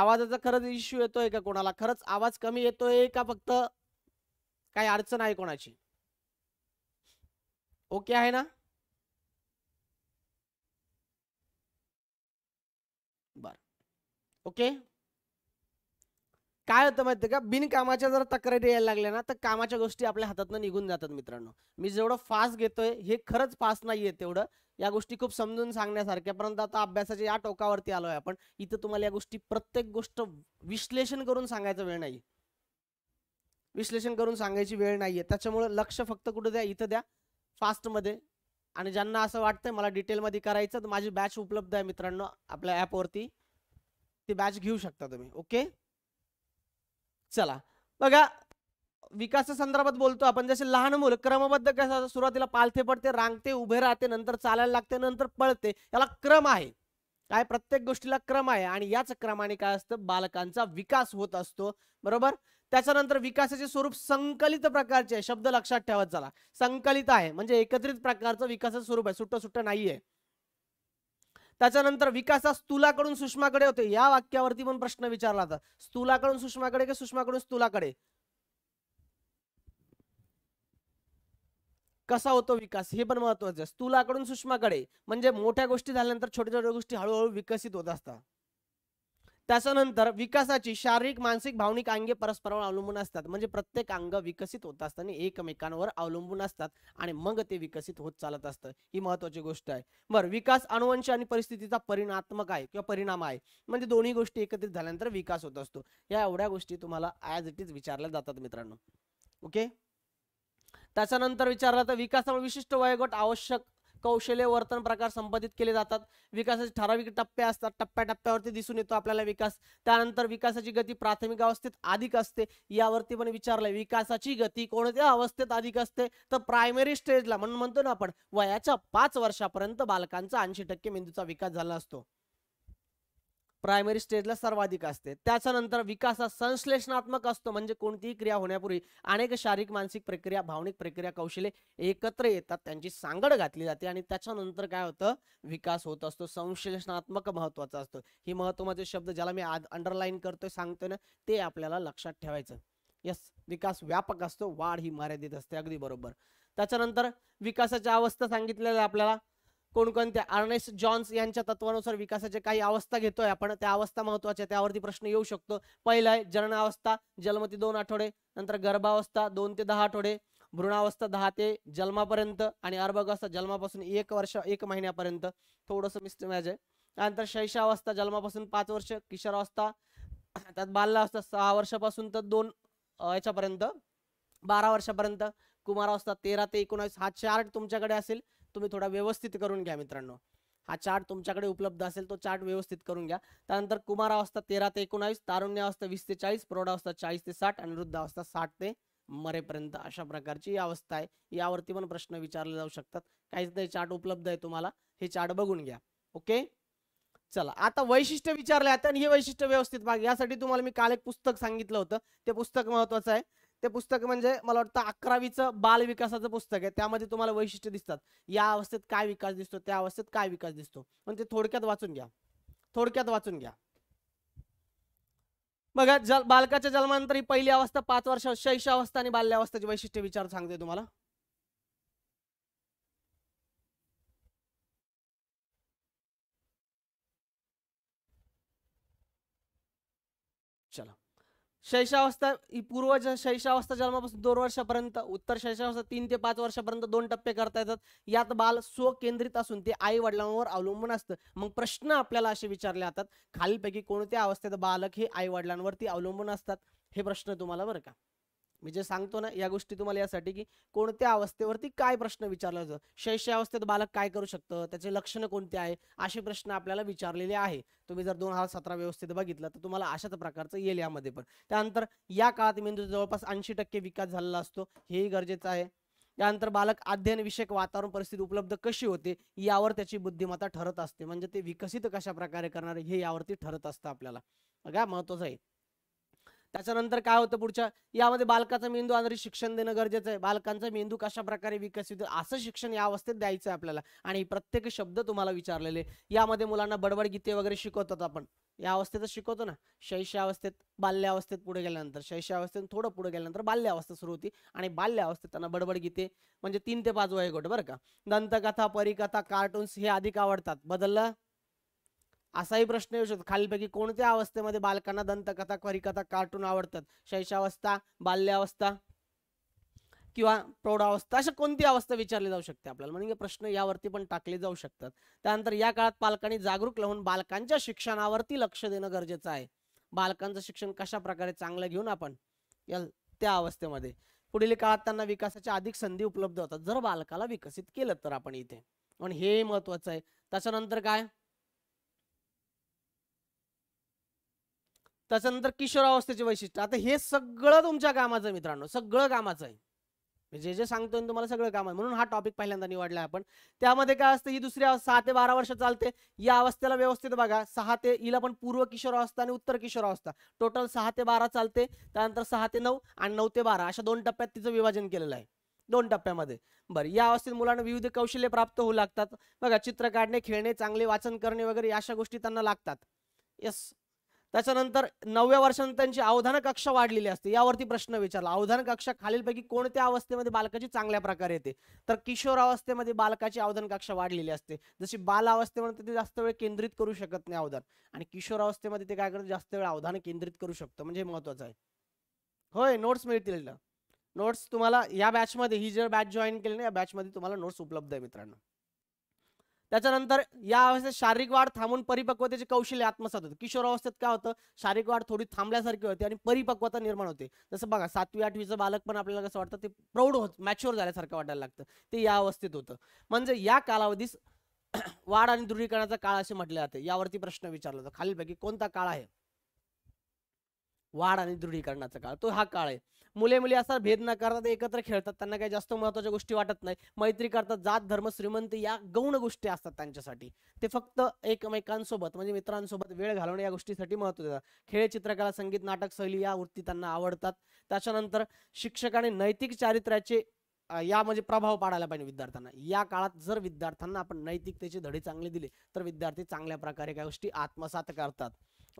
आवाजाचा खरंच इश्यू येतोय का कोणाला खरंच आवाज कमी येतोय का फक्त काही अडचण आहे कोणाची ओके आहे ना बर ओके काय होतं माहिती का बिनकामाच्या जर तक्रारी यायला लागल्या ना तर कामाच्या गोष्टी आपल्या हातातनं निघून जातात मित्रांनो मी जेवढं फास्ट घेतोय हे खरंच फास्ट नाहीये तेवढं या गोष्टी खूप समजून सांगण्यासारख्या परंतु आता अभ्यासाच्या या टोकावरती आलोय आपण इथं तुम्हाला या गोष्टी प्रत्येक गोष्ट विश्लेषण करून सांगायचा वेळ नाही विश्लेषण करून सांगायची वेळ नाहीये त्याच्यामुळे लक्ष फक्त कुठे द्या इथं द्या फास्टमध्ये आणि ज्यांना असं वाटतंय मला डिटेलमध्ये करायचं तर माझी बॅच उपलब्ध आहे मित्रांनो आपल्या ऍपवरती ती बॅच घेऊ शकता तुम्ही ओके चला बघा विकासासंदर्भात बोलतो आपण जसे लहान मुलं क्रमबद्ध कसं सुरुवातीला पालथे पडते रांगते उभे राहते नंतर चालायला लागते नंतर पळते याला क्रम आहे काय प्रत्येक गोष्टीला क्रम आहे आणि याच क्रमाने काय असतं बालकांचा विकास होत असतो बरोबर त्याच्यानंतर विकासाचे स्वरूप संकलित प्रकारचे शब्द लक्षात ठेवत चला संकलित आहे म्हणजे एकत्रित प्रकारचं विकासाचं स्वरूप आहे सुट्ट सुट्ट नाहीये त्याच्यानंतर विकास हा स्थूलाकडून सुषमाकडे होते या वाक्यावरती पण प्रश्न विचारला होता स्थूलाकडून सुषमाकडे की सुषमाकडून स्थूलाकडे कसा होतो विकास हे पण महत्वाचं स्थूलाकडून सुषमाकडे म्हणजे मोठ्या गोष्टी झाल्यानंतर छोट्या छोट्या गोष्टी हळूहळू विकसित होत असतात त्याच्यानंतर विकासाची शारीरिक मानसिक भावनिक अंगे परस्परावर अवलंबून असतात म्हणजे प्रत्येक अंग विकसित होत असताना एकमेकांवर अवलंबून असतात आणि मग ते विकसित होत चालत असतं ही महत्वाची गोष्ट आहे बरं विकास अनुवंश आणि परिस्थितीचा परिणात्मक आहे किंवा परिणाम आहे म्हणजे दोन्ही गोष्टी एकत्रित झाल्यानंतर विकास होत असतो या एवढ्या गोष्टी तुम्हाला ॲज इट इज विचारल्या जातात मित्रांनो ओके त्याच्यानंतर विचारलं तर विकासामुळे विशिष्ट वयोगट आवश्यक कौशल्य वर्तन प्रकार संपादित केले जातात विकासाचे ठराविक टप्पे असतात टप्प्या टप्प्यावरती दिसून येतो आपल्याला विकास त्यानंतर विकासाची गती प्राथमिक अवस्थेत अधिक असते यावरती पण विचारलंय विकासाची गती कोणत्या अवस्थेत अधिक असते तर प्रायमरी स्टेजला म्हणून म्हणतो ना आपण वयाच्या पाच वर्षापर्यंत बालकांचा ऐंशी टक्के मेंदूचा विकास झाला असतो प्रायमरी स्टेजला सर्वाधिक असते त्याच्यानंतर विकास हा संश्लेषणात्मक असतो म्हणजे कोणतीही क्रिया होण्यापूर्वी अनेक शारीरिक मानसिक प्रक्रिया भावनिक प्रक्रिया कौशल्ये एकत्र येतात त्यांची सांगड घातली जाते आणि त्याच्यानंतर काय होतं विकास होत असतो संश्लेषणात्मक महत्वाचा असतो ही महत्वाचे शब्द ज्याला मी अंडरलाईन करतोय सांगतोय ना ते आपल्याला लक्षात ठेवायचं यस विकास व्यापक असतो वाढ ही मर्यादित असते अगदी बरोबर त्याच्यानंतर विकासाच्या अवस्था सांगितलेल्या आपल्याला कोणकोणत्या अर्नेस्ट जॉन्स यांच्या तत्वानुसार विकासाच्या काही अवस्था घेतोय आपण त्या अवस्था महत्वाच्या त्यावरती प्रश्न येऊ शकतो पहिला आहे जननावस्था जन्म ते दोन आठवडे नंतर गर्भावस्था दोन ते दहा आठवडे भ्रूणावस्था दहा ते जन्मापर्यंत आणि अवस्था जन्मापासून एक वर्ष एक महिन्यापर्यंत थोडंसं मिसमॅच आहे त्यानंतर शैशावस्था जन्मापासून पाच वर्ष किशोरावस्था त्यात बाल्यावस्था सहा वर्षापासून तर दोन याच्यापर्यंत बारा वर्षापर्यंत कुमारावस्था तेरा ते एकोणावीस हा चार्ट तुमच्याकडे असेल तुम्ही थोडा व्यवस्थित करून घ्या मित्रांनो हा चार्ट तुमच्याकडे उपलब्ध असेल तो चार्ट व्यवस्थित करून घ्या त्यानंतर कुमार अवस्था तेरा ते एकोणावीस अवस्था वीस ते चाळीस अवस्था चाळीस ते साठ आणि वृद्धावस्था साठ ते मरेपर्यंत अशा प्रकारची ही अवस्था आहे यावरती पण प्रश्न विचारले जाऊ शकतात काहीच नाही चार्ट उपलब्ध आहे तुम्हाला हे चार्ट बघून घ्या ओके चला आता वैशिष्ट्य विचारले आता हे वैशिष्ट्य व्यवस्थित भाग यासाठी तुम्हाला मी काल एक पुस्तक सांगितलं होतं ते पुस्तक महत्वाचं आहे ते पुस्तक म्हणजे मला वाटतं अकरावीचं बाल विकासाचं पुस्तक आहे त्यामध्ये तुम्हाला वैशिष्ट्य दिसतात या अवस्थेत काय विकास दिसतो त्या अवस्थेत काय विकास दिसतो पण ते थोडक्यात वाचून घ्या थोडक्यात वाचून घ्या बघा जल बालकाच्या जन्मानंतर ही पहिली अवस्था पाच वर्ष अवस्था आणि बाल्यावस्थाची वैशिष्ट्य विचार सांगते तुम्हाला शैशावस्था ही पूर्व शैशावस्था जन्मापासून दोन वर्षापर्यंत उत्तर शैशावस्था तीन ते पाच वर्षापर्यंत दोन टप्पे करता येतात यात बाल स्वकेंद्रित असून ते आई वडिलांवर अवलंबून असतं मग प्रश्न आपल्याला असे विचारले जातात खालीलपैकी कोणत्या अवस्थेत बालक हे आई वडिलांवरती अवलंबून असतात हे प्रश्न तुम्हाला बरं का मी जे सांगतो ना या गोष्टी तुम्हाला यासाठी की कोणत्या अवस्थेवरती काय प्रश्न विचारला जातो अवस्थेत बालक काय करू शकतं त्याचे लक्षणं कोणते आहे असे प्रश्न आपल्याला विचारलेले आहे तुम्ही जर दोन हजार व्यवस्थित बघितलं तर तुम्हाला अशाच प्रकारचं येईल यामध्ये पण त्यानंतर या काळात मेंदूचा जवळपास ऐंशी टक्के विकास झालेला असतो हेही गरजेचं आहे त्यानंतर बालक अध्ययनविषयक वातावरण परिस्थिती उपलब्ध कशी होते यावर त्याची बुद्धिमत्ता ठरत असते म्हणजे ते विकसित कशा प्रकारे करणारे हे यावरती ठरत असतं आपल्याला बघा महत्वाचं आहे त्याच्यानंतर काय होतं पुढच्या यामध्ये बालकाचा मेंदू आधारित शिक्षण देणं गरजेचं आहे बालकांचा मेंदू कशा प्रकारे विकसित असं शिक्षण या अवस्थेत द्यायचं आहे आपल्याला आणि प्रत्येक शब्द तुम्हाला विचारलेले यामध्ये मुलांना बडबड गीते वगैरे शिकवतात आपण या अवस्थेतच शिकवतो ना अवस्थेत बाल्यावस्थेत पुढे गेल्यानंतर अवस्थेत थोडं पुढे गेल्यानंतर बाल्यावस्था सुरू होती आणि बाल्यावस्थेत त्यांना बडबड गीते म्हणजे तीन ते पाच वय गोट बरं का दंतकथा परिकथा कार्टून्स हे अधिक आवडतात बदललं असाही प्रश्न येऊ शकतो खालीपैकी कोणत्या अवस्थेमध्ये बालकांना दंतकथा खरीकथा कार्टून आवडतात शैशावस्था बाल्यावस्था किंवा प्रौढावस्था अशा कोणती अवस्था विचारली जाऊ शकते आपल्याला म्हणजे प्रश्न यावरती पण टाकले जाऊ शकतात त्यानंतर या काळात पालकांनी जागरूक राहून बालकांच्या शिक्षणावरती लक्ष देणं गरजेचं आहे बालकांचं शिक्षण कशा प्रकारे चांगलं घेऊन आपण त्या अवस्थेमध्ये पुढील काळात त्यांना विकासाच्या अधिक संधी उपलब्ध होतात जर बालकाला विकसित केलं तर आपण इथे पण हे महत्वाचं आहे त्याच्यानंतर काय त्याच्यानंतर किशोरावस्थेचे वैशिष्ट्य आता हे सगळं तुमच्या कामाचं आहे मित्रांनो सगळं कामाचं आहे जे जे सांगतोय तुम्हाला सगळं काम आहे म्हणून हा टॉपिक पहिल्यांदा निवडला आपण त्यामध्ये काय असतं ही दुसरी सहा ते बारा वर्ष चालते या अवस्थेला व्यवस्थित बघा सहा ते हिला पण पूर्व किशोर अवस्था आणि उत्तर किशोर अवस्था टोटल सहा ते बारा चालते त्यानंतर सहा ते नऊ आणि नऊ ते बारा अशा दोन टप्प्यात तिचं विभाजन केलेलं आहे दोन टप्प्यामध्ये बरं या अवस्थेत मुलांना विविध कौशल्य प्राप्त होऊ लागतात बघा चित्र काढणे खेळणे चांगले वाचन करणे वगैरे अशा गोष्टी त्यांना लागतात येस त्याच्यानंतर नवव्या वर्षानंतर त्यांची अवधान कक्षा वाढलेली असते यावरती प्रश्न विचारला अवधान कक्षा खालीलपैकी कोणत्या अवस्थेमध्ये बालकाची चांगल्या प्रकारे येते तर किशोर अवस्थेमध्ये बालकाची अवधान कक्षा वाढलेली असते जशी बाल अवस्थेमध्ये ते जास्त वेळ केंद्रित करू शकत नाही अवधान आणि किशोर अवस्थेमध्ये ते काय करतं जास्त वेळ अवधान केंद्रित करू शकतं म्हणजे महत्वाचं आहे होय नोट्स मिळतील नोट्स तुम्हाला या बॅच मध्ये ही जर बॅच जॉईन केली ना या बॅच मध्ये तुम्हाला नोट्स उपलब्ध आहे मित्रांनो त्याच्यानंतर या अवस्थेत शारीरिक वाढ थांबून परिपक्वतेचे कौशल्य आत्मसात होते किशोर अवस्थेत काय होतं शारीरिक वाढ थोडी थांबल्यासारखी होते आणि परिपक्वता निर्माण होते जसं बघा सातवी आठवीचं बालक पण आपल्याला कसं वाटतं ते प्रौढ होत मॅच्युअर झाल्यासारखं वाटायला लागतं ते या अवस्थेत होतं म्हणजे या कालावधीस (clears throat) वाढ आणि दृढीकरणाचा काळ असे म्हटले जाते यावरती प्रश्न विचारला जातो खालीलपैकी कोणता काळ आहे वाढ आणि दृढीकरणाचा काळ तो हा काळ आहे मुले मुली असा भेद न करतात ते एकत्र खेळतात त्यांना काही जास्त महत्वाच्या गोष्टी वाटत नाही मैत्री करतात जात धर्म श्रीमंत या गौण गोष्टी असतात त्यांच्यासाठी ते फक्त एकमेकांसोबत म्हणजे मित्रांसोबत वेळ घालवणे या गोष्टीसाठी महत्व देतात खेळ चित्रकला संगीत नाटक शैली या वृत्ती त्यांना आवडतात त्याच्यानंतर शिक्षकाने नैतिक चारित्र्याचे या म्हणजे प्रभाव पाडायला पाहिजे विद्यार्थ्यांना या काळात जर विद्यार्थ्यांना आपण नैतिकतेचे धडे चांगले दिले तर विद्यार्थी चांगल्या प्रकारे काही गोष्टी आत्मसात करतात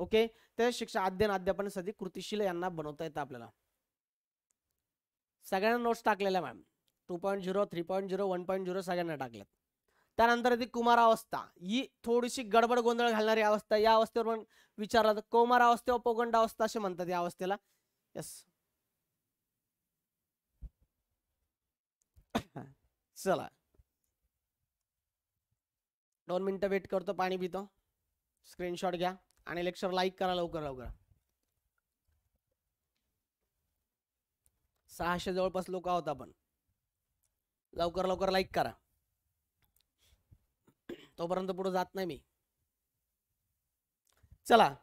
ओके ते शिक्षा अध्ययन अध्यापन सधी कृतिशील यांना बनवता येतं आपल्याला सगळ्यांना नोट्स टाकलेल्या ma'am two point zero three point zero one point zero सगळ्यांना टाकलेत त्यानंतर ती कुमारावस्था ही थोडीशी गडबड गोंधळ घालणारी अवस्था या अवस्थेवर पण विचारला तर कौमारावस्था व अवस्था असे म्हणतात या अवस्थेला यस (coughs) चला दोन मिनटं वेट करतो पाणी पितो स्क्रीनशॉट घ्या आणि लेक्चर लाईक करा लवकर लवकर सहाशे जवळपास लोक आहोत आपण लवकर लवकर लाईक करा तोपर्यंत पुढे जात नाही मी चला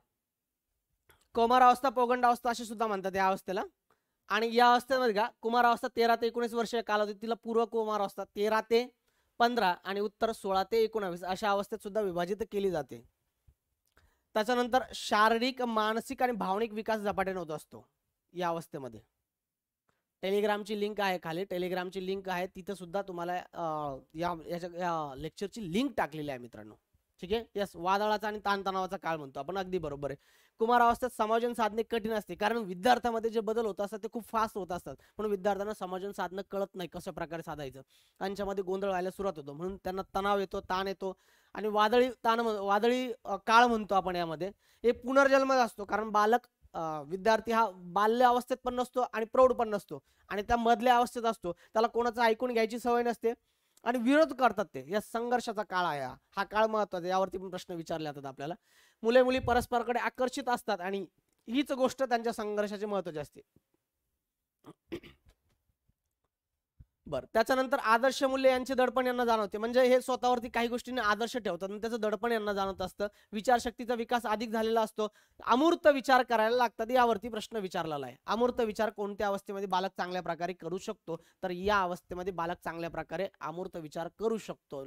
कुमार अवस्था पौगंड अवस्था असे सुद्धा म्हणतात या अवस्थेला आणि या अवस्थेमध्ये का कुमार अवस्था तेरा ते एकोणीस वर्ष होती तिला पूर्व कुमार अवस्था तेरा ते पंधरा आणि उत्तर सोळा ते एकोणावीस अशा अवस्थेत सुद्धा विभाजित केली जाते त्याच्यानंतर शारीरिक मानसिक आणि भावनिक विकास झपाट्याने होत असतो या अवस्थेमध्ये टेलिग्रामची लिंक आहे खाली टेलिग्रामची लिंक आहे तिथं सुद्धा तुम्हाला या याच्या लेक्चरची लिंक टाकलेली आहे मित्रांनो ठीक आहे यस वादळाचा आणि ताणतणावाचा काळ म्हणतो आपण अगदी बरोबर आहे कुमार अवस्थेत समायोजन साधणे कठीण असते कारण विद्यार्थ्यामध्ये जे बदल होत असतात ते खूप फास्ट होत असतात म्हणून विद्यार्थ्यांना समायोजन साधणं कळत नाही कशा प्रकारे साधायचं त्यांच्यामध्ये गोंधळ व्हायला सुरुवात होतो म्हणून त्यांना तणाव येतो ताण येतो आणि वादळी ताण वादळी काळ म्हणतो आपण यामध्ये हे पुनर्जन्म असतो कारण बालक विद्यार्थी हा बाल्य अवस्थेत पण नसतो आणि प्रौढ पण नसतो आणि त्या मधल्या अवस्थेत असतो त्याला कोणाचं ऐकून घ्यायची सवय नसते आणि विरोध करतात ते या संघर्षाचा काळ आहे हा काळ महत्वाचा यावरती पण प्रश्न विचारले जातात आपल्याला मुले मुली परस्पराकडे आकर्षित असतात आणि हीच गोष्ट त्यांच्या संघर्षाची महत्वाची असते बर त्याच्यानंतर आदर्श मूल्य यांचे दडपण यांना जाणवते म्हणजे हे स्वतःवरती काही गोष्टींनी आदर्श ठेवतात आणि त्याचं दडपण यांना जाणवत असतं विचारशक्तीचा विकास अधिक झालेला असतो अमूर्त विचार करायला लागतात यावरती प्रश्न विचारलेला आहे अमूर्त विचार कोणत्या अवस्थेमध्ये बालक चांगल्या प्रकारे करू शकतो तर या अवस्थेमध्ये बालक चांगल्या प्रकारे अमूर्त विचार करू शकतो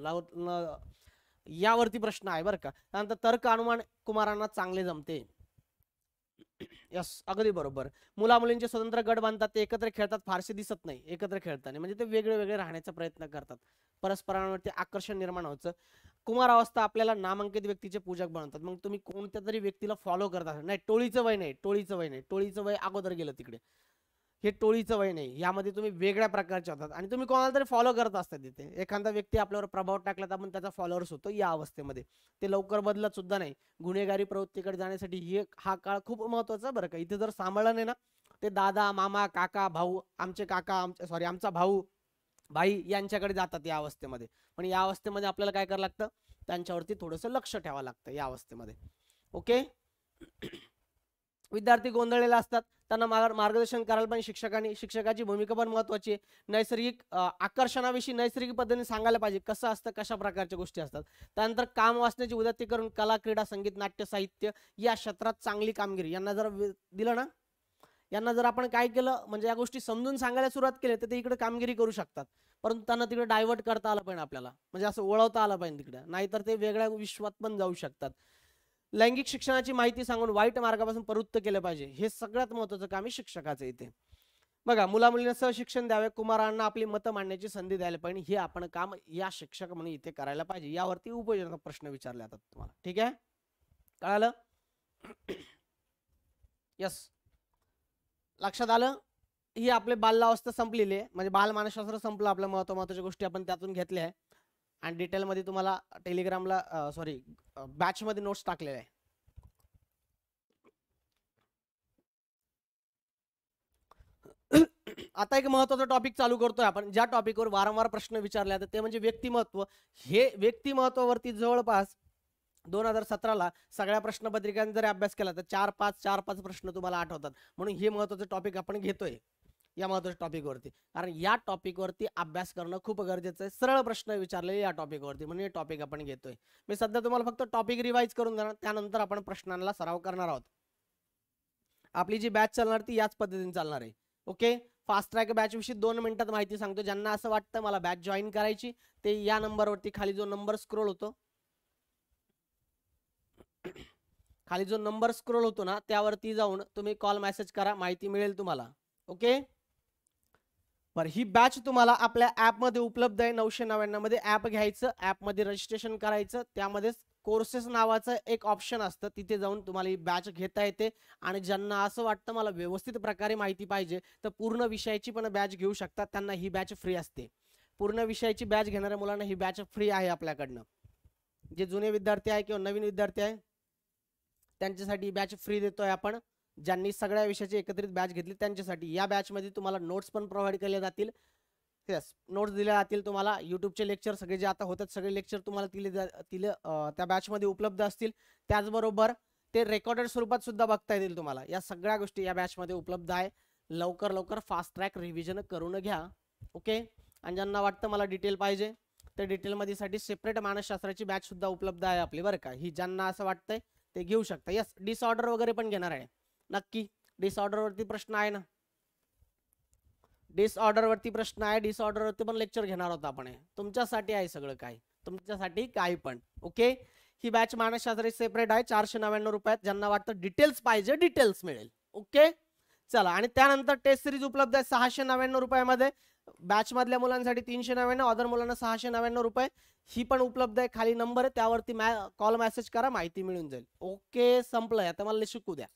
यावरती प्रश्न आहे बरं का त्यानंतर तर्क अनुमान कुमारांना चांगले जमते यस अगदी बरोबर मुला मुलींचे स्वतंत्र गट बांधतात ते एकत्र खेळतात फारसे दिसत नाही एकत्र खेळताना म्हणजे ते वेगळे वेगळे राहण्याचा प्रयत्न करतात परस्परांवरती आकर्षण निर्माण होतं कुमार अवस्था आपल्याला नामांकित व्यक्तीचे पूजक बनवतात मग तुम्ही कोणत्या तरी व्यक्तीला फॉलो करता नाही टोळीचं वय नाही टोळीचं वय नाही टोळीचं वय अगोदर गेलं तिकडे हे टोळीचं वय नाही यामध्ये तुम्ही वेगळ्या प्रकारचे होतात आणि तुम्ही कोणाला तरी फॉलो करत असतात तिथे एखादा व्यक्ती आपल्यावर प्रभाव टाकला तर आपण त्याचा फॉलोअर्स होतो या अवस्थेमध्ये ते लवकर बदलत सुद्धा नाही गुन्हेगारी प्रवृत्तीकडे जाण्यासाठी हे हा काळ खूप महत्वाचा बरं का इथे जर सांभाळलं नाही ना ते दादा मामा काका भाऊ आमचे काका आमचे सॉरी आमचा भाऊ भाई यांच्याकडे जातात या अवस्थेमध्ये पण या अवस्थेमध्ये आपल्याला काय करावं लागतं त्यांच्यावरती थोडंसं लक्ष ठेवावं लागतं या अवस्थेमध्ये ओके विद्यार्थी गोंधळलेला असतात त्यांना मार्गदर्शन करायला पाहिजे शिक्षकांनी शिक्षकाची भूमिका पण महत्वाची आहे नैसर्गिक आकर्षणाविषयी नैसर्गिक पद्धतीने सांगायला पाहिजे कसं असतं कशा प्रकारच्या गोष्टी असतात त्यानंतर काम वाचण्याची उदत्ती करून कला क्रीडा संगीत नाट्य साहित्य या क्षेत्रात चांगली कामगिरी यांना जर दिलं ना यांना जर आपण काय केलं म्हणजे या गोष्टी समजून सांगायला सुरुवात केली तर ते इकडे कामगिरी करू शकतात परंतु त्यांना तिकडे डायव्हर्ट करता आलं पाहिजे आपल्याला म्हणजे असं ओळवता आलं पाहिजे तिकडे नाहीतर ते वेगळ्या विश्वात पण जाऊ शकतात लैंगिक शिक्षणाची माहिती सांगून वाईट मार्गापासून प्रवृत्त केलं पाहिजे हे सगळ्यात महत्वाचं काम आहे शिक्षकाचं इथे बघा मुला मुलींना सहशिक्षण द्यावे कुमारांना आपली मतं मांडण्याची संधी द्यायला पाहिजे हे आपण काम या शिक्षक म्हणून इथे करायला पाहिजे यावरती उपयोजन प्रश्न विचारले जातात तुम्हाला ठीक आहे कळालं यस (coughs) लक्षात आलं ही आपले बाल्यावस्था संपलेली आहे म्हणजे बालमानसशास्त्र संपलं आपल्या महत्व महत्वाच्या गोष्टी आपण त्यातून घेतल्या आहे आणि डिटेलमध्ये तुम्हाला टेलिग्रामला सॉरी बॅचमध्ये नोट्स टाकलेले आहे आता एक महत्वाचा टॉपिक चालू करतोय आपण ज्या टॉपिकवर वारंवार प्रश्न विचारले जातात ते म्हणजे व्यक्तिमत्व हे व्यक्तिमत्वावरती जवळपास दोन हजार सतराला सगळ्या प्रश्नपत्रिकांनी जरी अभ्यास केला तर चार पाच चार पाच प्रश्न तुम्हाला आठवतात म्हणून हे महत्वाचं टॉपिक आपण घेतोय या महत्वाच्या वरती कारण या टॉपिकवरती अभ्यास करणं खूप गरजेचं आहे सरळ प्रश्न विचारलेले या टॉपिकवरती म्हणून हे टॉपिक आपण घेतोय मी सध्या तुम्हाला फक्त टॉपिक रिवाइज करून देणार त्यानंतर आपण प्रश्नांना सराव करणार आहोत आपली जी बॅच चालणार ती याच पद्धतीने चालणार आहे ओके फास्ट ट्रॅक बॅच विषयी दोन मिनिटात माहिती सांगतो ज्यांना असं वाटतं मला बॅच जॉईन करायची ते या नंबरवरती खाली जो नंबर स्क्रोल होतो खाली जो नंबर स्क्रोल होतो ना त्यावरती जाऊन तुम्ही कॉल मेसेज करा माहिती मिळेल तुम्हाला ओके बर ही बॅच तुम्हाला आपल्या ॲपमध्ये उपलब्ध आहे नऊशे नव्याण्णव मध्ये ॲप घ्यायचं ॲपमध्ये रजिस्ट्रेशन करायचं त्यामध्ये कोर्सेस नावाचं एक ऑप्शन असतं तिथे जाऊन तुम्हाला ही बॅच घेता येते आणि ज्यांना असं वाटतं मला व्यवस्थित प्रकारे माहिती पाहिजे तर पूर्ण विषयाची पण बॅच घेऊ शकतात त्यांना ही बॅच फ्री असते पूर्ण विषयाची बॅच घेणाऱ्या मुलांना ही बॅच फ्री आहे आपल्याकडनं जे जुने विद्यार्थी आहे किंवा नवीन विद्यार्थी आहे त्यांच्यासाठी बॅच फ्री देतोय आपण ज्यांनी सगळ्या विषयाची एकत्रित बॅच घेतली त्यांच्यासाठी या बॅचमध्ये तुम्हाला नोट्स पण प्रोव्हाइड केले जातील येस नोट्स दिल्या जातील तुम्हाला यूट्यूबचे लेक्चर सगळे जे आता होतात सगळे लेक्चर तुम्हाला दिले दिले त्या बॅचमध्ये उपलब्ध असतील त्याचबरोबर ते रेकॉर्डेड स्वरूपात सुद्धा बघता येतील तुम्हाला या सगळ्या गोष्टी या बॅचमध्ये उपलब्ध आहे लवकर लवकर फास्ट ट्रॅक रिव्हिजन करून घ्या ओके आणि ज्यांना वाटतं मला डिटेल पाहिजे डिटेल डिटेलमध्ये साठी सेपरेट मानसशास्त्राची बॅच सुद्धा उपलब्ध आहे आपली बरं का ही ज्यांना असं वाटतंय ते घेऊ शकता यस डिसऑर्डर वगैरे पण घेणार आहे नक्की डिसऑर्डरवरती प्रश्न आहे ना डिसऑर्डरवरती प्रश्न आहे डिसऑर्डरवरती पण लेक्चर घेणार होता आपण तुमच्यासाठी आहे सगळं काय तुमच्यासाठी काही पण ओके ही बॅच मानसशास्त्री सेपरेट आहे चारशे नव्याण्णव रुपयात ज्यांना वाटतं डिटेल्स पाहिजे डिटेल्स मिळेल ओके चला आणि त्यानंतर टेस्ट सिरीज उपलब्ध आहे सहाशे नव्याण्णव रुपयामध्ये बॅच मधल्या मुलांसाठी तीनशे नव्याण्णव अदर मुलांना सहाशे नव्याण्णव रुपये ही पण उपलब्ध आहे खाली नंबर आहे त्यावरती मॅ कॉल मेसेज करा माहिती मिळून जाईल ओके संपलंय आता मला शिकू द्या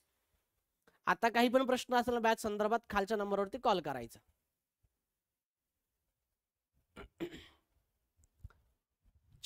आता काही पण प्रश्न असेल बॅच संदर्भात खालच्या नंबरवरती कॉल करायचा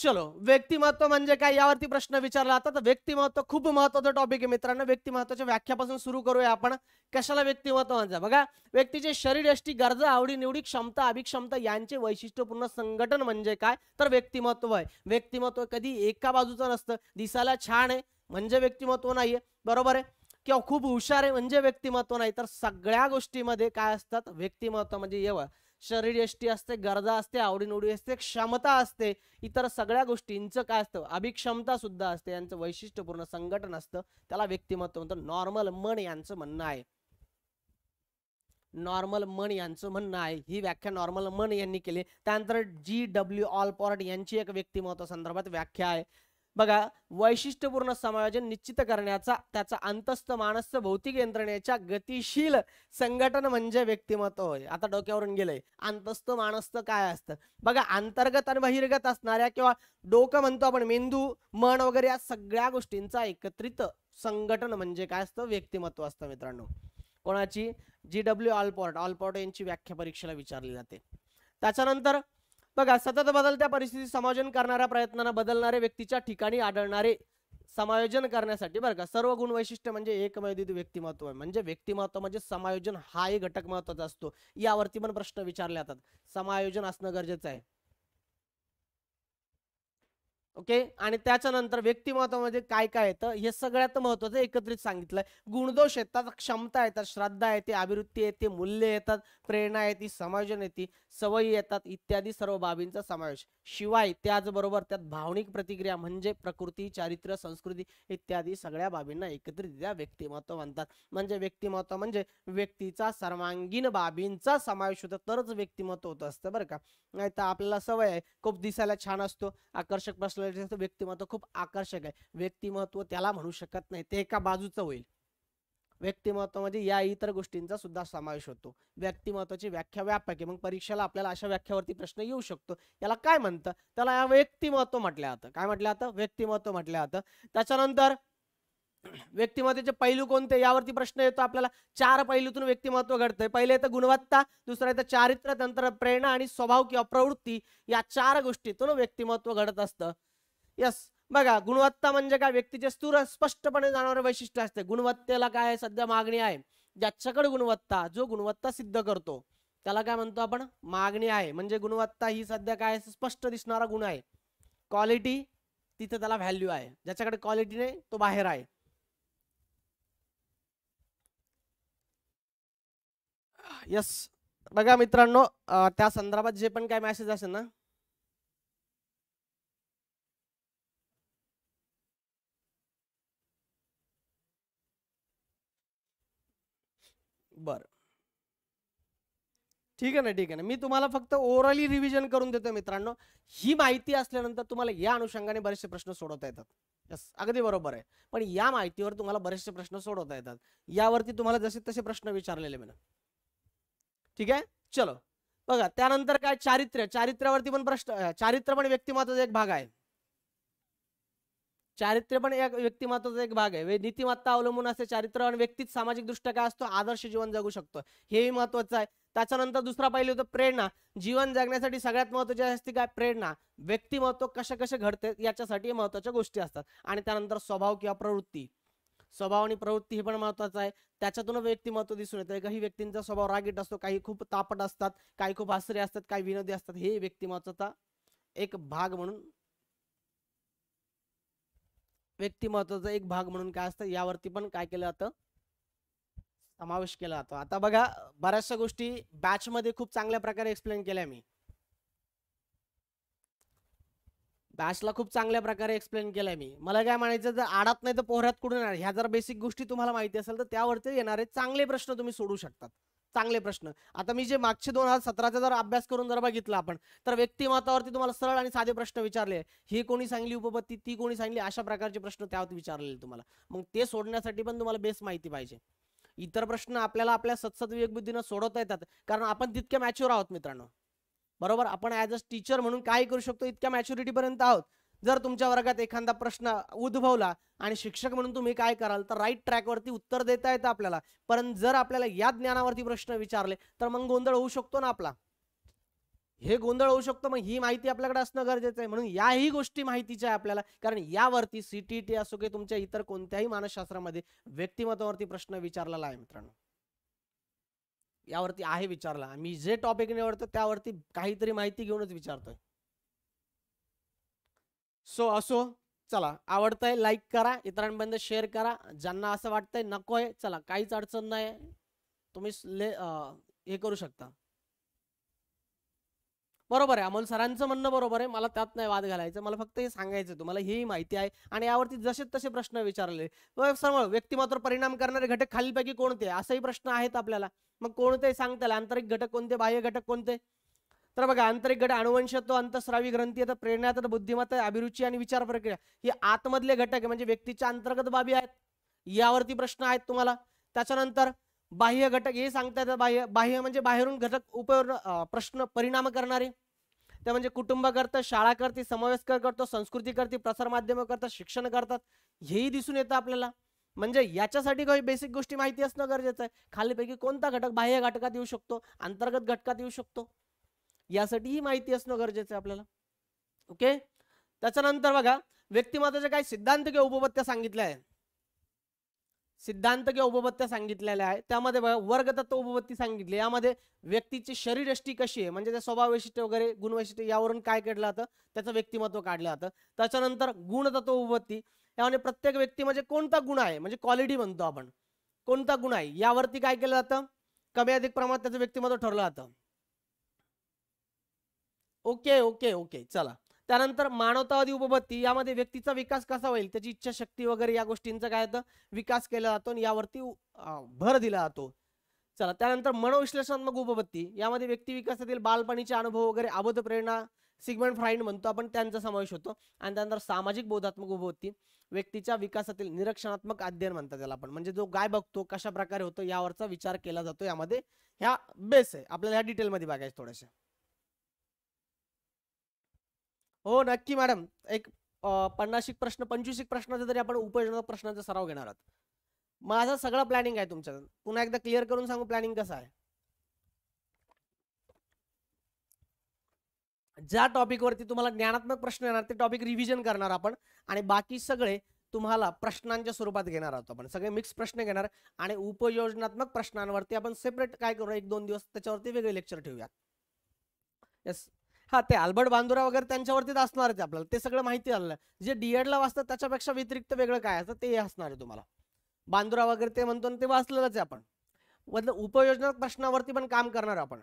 चलो व्यक्तिमत्व म्हणजे काय यावरती प्रश्न विचारला आता तर व्यक्तिमत्व खूप महत्वाचं टॉपिक आहे मित्रांनो व्यक्तिमत्वाच्या व्याख्यापासून सुरू करूया आपण कशाला व्यक्तिमत्व म्हणजे बघा व्यक्तीचे शरीर यष्टी गरजा आवडी निवडी क्षमता अभिक्षमता यांचे वैशिष्ट्यपूर्ण संघटन म्हणजे काय तर व्यक्तिमत्व आहे व्यक्तिमत्व कधी एका बाजूचं नसतं दिसायला छान आहे म्हणजे व्यक्तिमत्व नाहीये बरोबर आहे किंवा खूप हुशार आहे म्हणजे व्यक्तिमत्व नाही तर सगळ्या गोष्टीमध्ये काय असतात व्यक्तिमत्व म्हणजे येवळ शरीर यष्टी असते गरजा असते आवडीनिवडी असते क्षमता असते इतर सगळ्या गोष्टींचं काय असतं अभिक्षमता सुद्धा असते यांचं वैशिष्ट्यपूर्ण संघटन असतं त्याला व्यक्तिमत्व म्हणतो नॉर्मल मन यांचं म्हणणं आहे नॉर्मल मन यांचं म्हणणं आहे ही व्याख्या नॉर्मल मन यांनी केली त्यानंतर जी डब्ल्यू ऑल पॉर्ट यांची एक व्यक्तिमत्व संदर्भात व्याख्या आहे बघा वैशिष्ट्यपूर्ण समायोजन निश्चित करण्याचा त्याचा अंतस्त मानस्य भौतिक यंत्रणेच्या गतिशील संघटन म्हणजे व्यक्तिमत्व होय आता डोक्यावरून गेलंय अंतस्थ मानस्थ काय असतं बघा अंतर्गत आणि बहिर्गत असणाऱ्या किंवा डोकं म्हणतो आपण मेंदू मन वगैरे या सगळ्या गोष्टींचा एकत्रित संघटन म्हणजे काय असतं व्यक्तिमत्व असतं मित्रांनो कोणाची जी डब्ल्यू ऑलपॉर्ट ऑलपॉर्ट यांची व्याख्या परीक्षेला विचारली जाते त्याच्यानंतर बघा सतत बदलत्या परिस्थितीत समायोजन करणाऱ्या प्रयत्नांना बदलणारे व्यक्तीच्या ठिकाणी आढळणारे समायोजन करण्यासाठी बरं का सर्व गुण वैशिष्ट्य म्हणजे एकमेदित व्यक्तिमत्व म्हणजे व्यक्तिमत्व म्हणजे समायोजन हा एक घटक महत्वाचा असतो यावरती पण प्रश्न विचारले जातात समायोजन असणं गरजेचं आहे ओके आणि त्याच्यानंतर व्यक्तिमत्वामध्ये काय काय येतं हे सगळ्यात महत्वाचं एकत्रित सांगितलंय गुणदोष येतात क्षमता येतात श्रद्धा येते अभिवृत्ती येते मूल्य येतात प्रेरणा येते समायोजन येते सवयी येतात इत्यादी सर्व बाबींचा समावेश शिवाय त्याचबरोबर त्यात भावनिक प्रतिक्रिया म्हणजे प्रकृती चारित्र्य संस्कृती इत्यादी सगळ्या बाबींना एकत्रित्या व्यक्तिमत्व म्हणतात म्हणजे व्यक्तिमत्व म्हणजे व्यक्तीचा सर्वांगीण बाबींचा समावेश होतो तरच व्यक्तिमत्व होत असतं बरं का नाही तर आपल्याला सवय आहे खूप दिसायला छान असतो आकर्षक बसलेला व्यक्तिमत्व खूप आकर्षक आहे व्यक्तिमत्व त्याला म्हणू शकत नाही ते एका बाजूचं होईल व्यक्तिमत्वामध्ये या इतर गोष्टींचा सुद्धा समावेश होतो व्यक्तिमत्वाची व्याख्या व्यापक आहे मग परीक्षेला आपल्याला अशा व्याख्यावरती प्रश्न येऊ शकतो याला काय म्हणतं त्याला या व्यक्तिमत्व म्हटलं जातं काय म्हटलं जातं व्यक्तिमत्व म्हटलं जातं त्याच्यानंतर व्यक्तिमत्वाचे पैलू कोणते यावरती प्रश्न येतो आपल्याला चार पैलूतून व्यक्तिमत्व घडतंय पहिले तर गुणवत्ता दुसरं येतं चारित्र्य नंतर प्रेरणा आणि स्वभाव किंवा प्रवृत्ती या चार गोष्टीतून व्यक्तिमत्व घडत असतं यस बघा गुणवत्ता म्हणजे काय व्यक्तीचे स्थूर स्पष्टपणे जाणारे वैशिष्ट्य असते गुणवत्तेला काय सध्या मागणी आहे ज्याच्याकडे गुणवत्ता जो गुणवत्ता सिद्ध करतो त्याला काय म्हणतो आपण मागणी आहे म्हणजे गुणवत्ता ही सध्या काय स्पष्ट दिसणारा गुण आहे क्वालिटी तिथे त्याला व्हॅल्यू आहे ज्याच्याकडे क्वालिटी नाही तो बाहेर आहे यस बघा मित्रांनो त्या संदर्भात जे पण काय मेसेज असेल ना बर ठीक आहे ना ठीक आहे ना मी तुम्हाला फक्त ओव्हरऑली रिव्हिजन करून देतो मित्रांनो ही माहिती असल्यानंतर तुम्हाला या अनुषंगाने बरेचसे प्रश्न सोडवता येतात यस अगदी बरोबर आहे पण या माहितीवर तुम्हाला बरेचसे प्रश्न सोडवता येतात यावरती तुम्हाला जसे तसे प्रश्न विचारलेले मी ठीक आहे चलो बघा त्यानंतर काय चारित्र्य चारित्र्यावरती पण प्रश्न चारित्र्य पण व्यक्तिमत्वाचा एक भाग आहे चारित्र्य पण एक व्यक्तिमत्वाचा एक भाग आहे म्हणजे नीतिमत्ता अवलंबून असते चारित्र्य आणि व्यक्तीत सामाजिक दृष्ट्या काय असतो आदर्श जीवन जगू शकतो हेही महत्वाचं आहे त्याच्यानंतर दुसरा पाहिलं होतं प्रेरणा जीवन जगण्यासाठी सगळ्यात महत्वाची असते काय प्रेरणा व्यक्तिमत्व कशा कसे घडते याच्यासाठी महत्वाच्या गोष्टी असतात आणि त्यानंतर स्वभाव किंवा प्रवृत्ती स्वभाव आणि प्रवृत्ती हे पण महत्वाचं आहे त्याच्यातून व्यक्तिमत्व दिसून येतं काही व्यक्तींचा स्वभाव रागीट असतो काही खूप तापट असतात काही खूप आश्रय असतात काही विनोदी असतात हे व्यक्तिमत्वाचा एक भाग म्हणून व्यक्तिमत्वाचा एक भाग म्हणून काय असतं यावरती पण काय केलं जातं समावेश केला जातो आता बघा बऱ्याचशा गोष्टी बॅच मध्ये खूप चांगल्या प्रकारे एक्सप्लेन केल्या मी बॅचला खूप चांगल्या प्रकारे एक्सप्लेन केलाय मी मला काय म्हणायचं जर आडात नाही तर पोहऱ्यात कुठून येणार ह्या जर बेसिक गोष्टी तुम्हाला माहिती असेल तर त्यावरती येणारे चांगले प्रश्न तुम्ही सोडू शकतात चांगले प्रश्न आता मी जे मागचे दोन हजार सतराचा जर अभ्यास करून जर बघितला आपण तर व्यक्तिमत्वावरती तुम्हाला सरळ आणि साधे प्रश्न विचारले हे कोणी सांगली उपपत्ती ती कोणी सांगली अशा प्रकारचे प्रश्न त्यावर विचारलेले तुम्हाला मग ते सोडण्यासाठी पण तुम्हाला बेस माहिती पाहिजे इतर प्रश्न आपल्याला आपल्या सतसत विवेकबुद्धीनं सोडवता येतात कारण आपण तितक्या मॅच्युअर आहोत मित्रांनो बरोबर आपण ऍज अ टीचर म्हणून काय करू शकतो इतक्या मॅच्युरिटी पर्यंत आहोत जर तुमच्या वर्गात एखादा प्रश्न उद्भवला आणि शिक्षक म्हणून तुम्ही काय कराल तर राईट ट्रॅकवरती उत्तर देता येतं आपल्याला पण जर आपल्याला या ज्ञानावरती प्रश्न विचारले तर मग गोंधळ होऊ शकतो ना आपला हे गोंधळ होऊ शकतो मग ही माहिती आपल्याकडे असणं गरजेचं आहे म्हणून याही गोष्टी माहितीच्या आहे आपल्याला कारण यावरती सीटीटी असो की तुमच्या इतर कोणत्याही मानसशास्त्रामध्ये व्यक्तिमत्वावरती प्रश्न विचारलेला आहे मित्रांनो यावरती आहे विचारला मी जे टॉपिक निवडतो त्यावरती काहीतरी माहिती घेऊनच विचारतोय सो असो चला आवडतंय लाईक करा इतरांपर्यंत शेअर करा ज्यांना असं वाटतंय नको आहे चला काहीच अडचण नाही तुम्ही हे करू शकता बरोबर आहे अमोल सरांचं म्हणणं बरोबर आहे मला त्यात नाही वाद घालायचं मला फक्त हे सांगायचं तुम्हाला हेही माहिती आहे आणि यावरती जसे तसे प्रश्न विचारले समोर व्यक्तिमत्व परिणाम करणारे घटक खालीलपैकी कोणते असाही प्रश्न आहेत आपल्याला मग कोणते सांगता आंतरिक घटक कोणते बाह्य घटक कोणते तर बघा आंतरिक घटक अनुवंशत्व अंतस्रावी ग्रंथी तर प्रेरणा तर बुद्धिमत्ता अभिरुची आणि विचार प्रक्रिया ही आतमधले घटक म्हणजे व्यक्तीच्या अंतर्गत बाबी आहेत यावरती प्रश्न आहेत तुम्हाला त्याच्यानंतर बाह्य घटक हे सांगता येतात बाह्य बाह्य म्हणजे बाहेरून घटक उप प्रश्न परिणाम करणारे ते म्हणजे कुटुंब करत शाळा करते समावेश करतो संस्कृती करते प्रसारमाध्यम करतात शिक्षण करतात हेही दिसून येतं आपल्याला म्हणजे याच्यासाठी काही बेसिक गोष्टी माहिती असणं गरजेचं आहे खालीपैकी कोणता घटक बाह्य घटकात येऊ शकतो अंतर्गत घटकात येऊ शकतो यासाठी ही माहिती असणं गरजेचं आहे आपल्याला ओके त्याच्यानंतर बघा व्यक्तिमत्वाच्या काही सिद्धांत किंवा उपपत्त्या सांगितल्या आहे सिद्धांत किंवा उपपत्त्या सांगितलेल्या आहे त्यामध्ये वर्ग तत्व उपपत्ती सांगितली यामध्ये व्यक्तीची शरीरष्टी कशी आहे म्हणजे त्या स्वभाव वैशिष्ट्य वगैरे वैशिष्ट्य यावरून काय केलं जातं त्याचं व्यक्तिमत्व काढलं जातं त्याच्यानंतर गुणतत्व उपपत्ती यामध्ये प्रत्येक व्यक्ती म्हणजे कोणता गुण आहे म्हणजे क्वालिटी म्हणतो आपण कोणता गुण आहे यावरती काय केलं जातं कमी अधिक प्रमाणात त्याचं व्यक्तिमत्व ठरलं जातं ओके ओके ओके चला त्यानंतर मानवतावादी उपपत्ती यामध्ये व्यक्तीचा विकास कसा होईल त्याची इच्छा शक्ती वगैरे या गोष्टींचा काय होतं विकास केला जातो आणि यावरती भर दिला जातो चला त्यानंतर मनोविश्लेषणात्मक उपपत्ती यामध्ये व्यक्ती विकासातील बालपणीचे अनुभव वगैरे अबोध प्रेरणा सिगमेंट फ्राईंड म्हणतो आपण त्यांचा समावेश होतो आणि त्यानंतर सामाजिक बोधात्मक उपपत्ती व्यक्तीच्या विकासातील निरीक्षणात्मक अध्ययन म्हणतात त्याला आपण म्हणजे जो काय बघतो कशा प्रकारे होतो यावरचा विचार केला जातो यामध्ये ह्या बेस आहे आपल्याला ह्या डिटेलमध्ये बघायचं थोड्याशा हो नक्की मॅडम एक एक प्रश्न एक प्रश्नाचा तरी आपण उपयोजना प्रश्नांचा सराव घेणार आहोत माझा सगळा प्लॅनिंग आहे तुमच्या पुन्हा एकदा क्लिअर करून सांगू प्लॅनिंग कसं आहे ज्या वरती तुम्हाला ज्ञानात्मक प्रश्न येणार ते टॉपिक रिव्हिजन करणार आपण आणि बाकी सगळे तुम्हाला प्रश्नांच्या स्वरूपात घेणार आहोत आपण सगळे मिक्स प्रश्न घेणार आणि उपयोजनात्मक प्रश्नांवरती आपण सेपरेट काय करू एक दोन दिवस त्याच्यावरती वेगळे लेक्चर ठेवूया येस हा ते अल्बर्ट बांदुरा वगैरे त्यांच्यावरतीच असणार आहे आपल्याला ते सगळं माहिती झालं जे डीएडला वाचतात त्याच्यापेक्षा व्यतिरिक्त वेगळं काय असतं ते असणार आहे तुम्हाला बांदुरा वगैरे ते म्हणतो ते वाचलेलंच आहे आपण मतलब उपयोजना प्रश्नावरती पण काम करणार आपण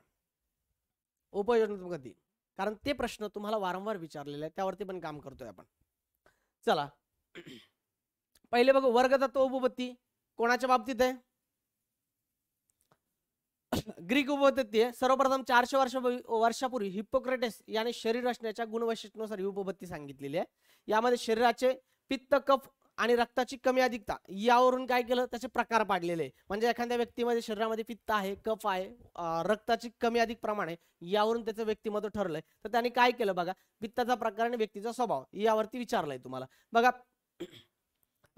उपयोजनात्मक गती कारण ते प्रश्न तुम्हाला वारंवार विचारलेले आहेत त्यावरती पण काम करतोय आपण चला (clears throat) पहिले बघू जातो उपपत्ती कोणाच्या बाबतीत आहे ग्रीक आहे सर्वप्रथम चारशे वर्ष वर्षापूर्वी हिपोक्रेटिस याने शरीर रचनेच्या गुणवैशिष्ट्यानुसार ही उपपत्ती सांगितलेली आहे यामध्ये शरीराचे पित्त कफ आणि रक्ताची कमी अधिकता यावरून काय केलं त्याचे प्रकार पाडलेले म्हणजे एखाद्या व्यक्तीमध्ये शरीरामध्ये पित्त आहे कफ आहे रक्ताची कमी अधिक प्रमाण आहे यावरून त्याचं व्यक्तिमत्व ठरलंय तर त्यांनी काय केलं बघा पित्ताचा प्रकार आणि व्यक्तीचा स्वभाव यावरती विचारलाय तुम्हाला बघा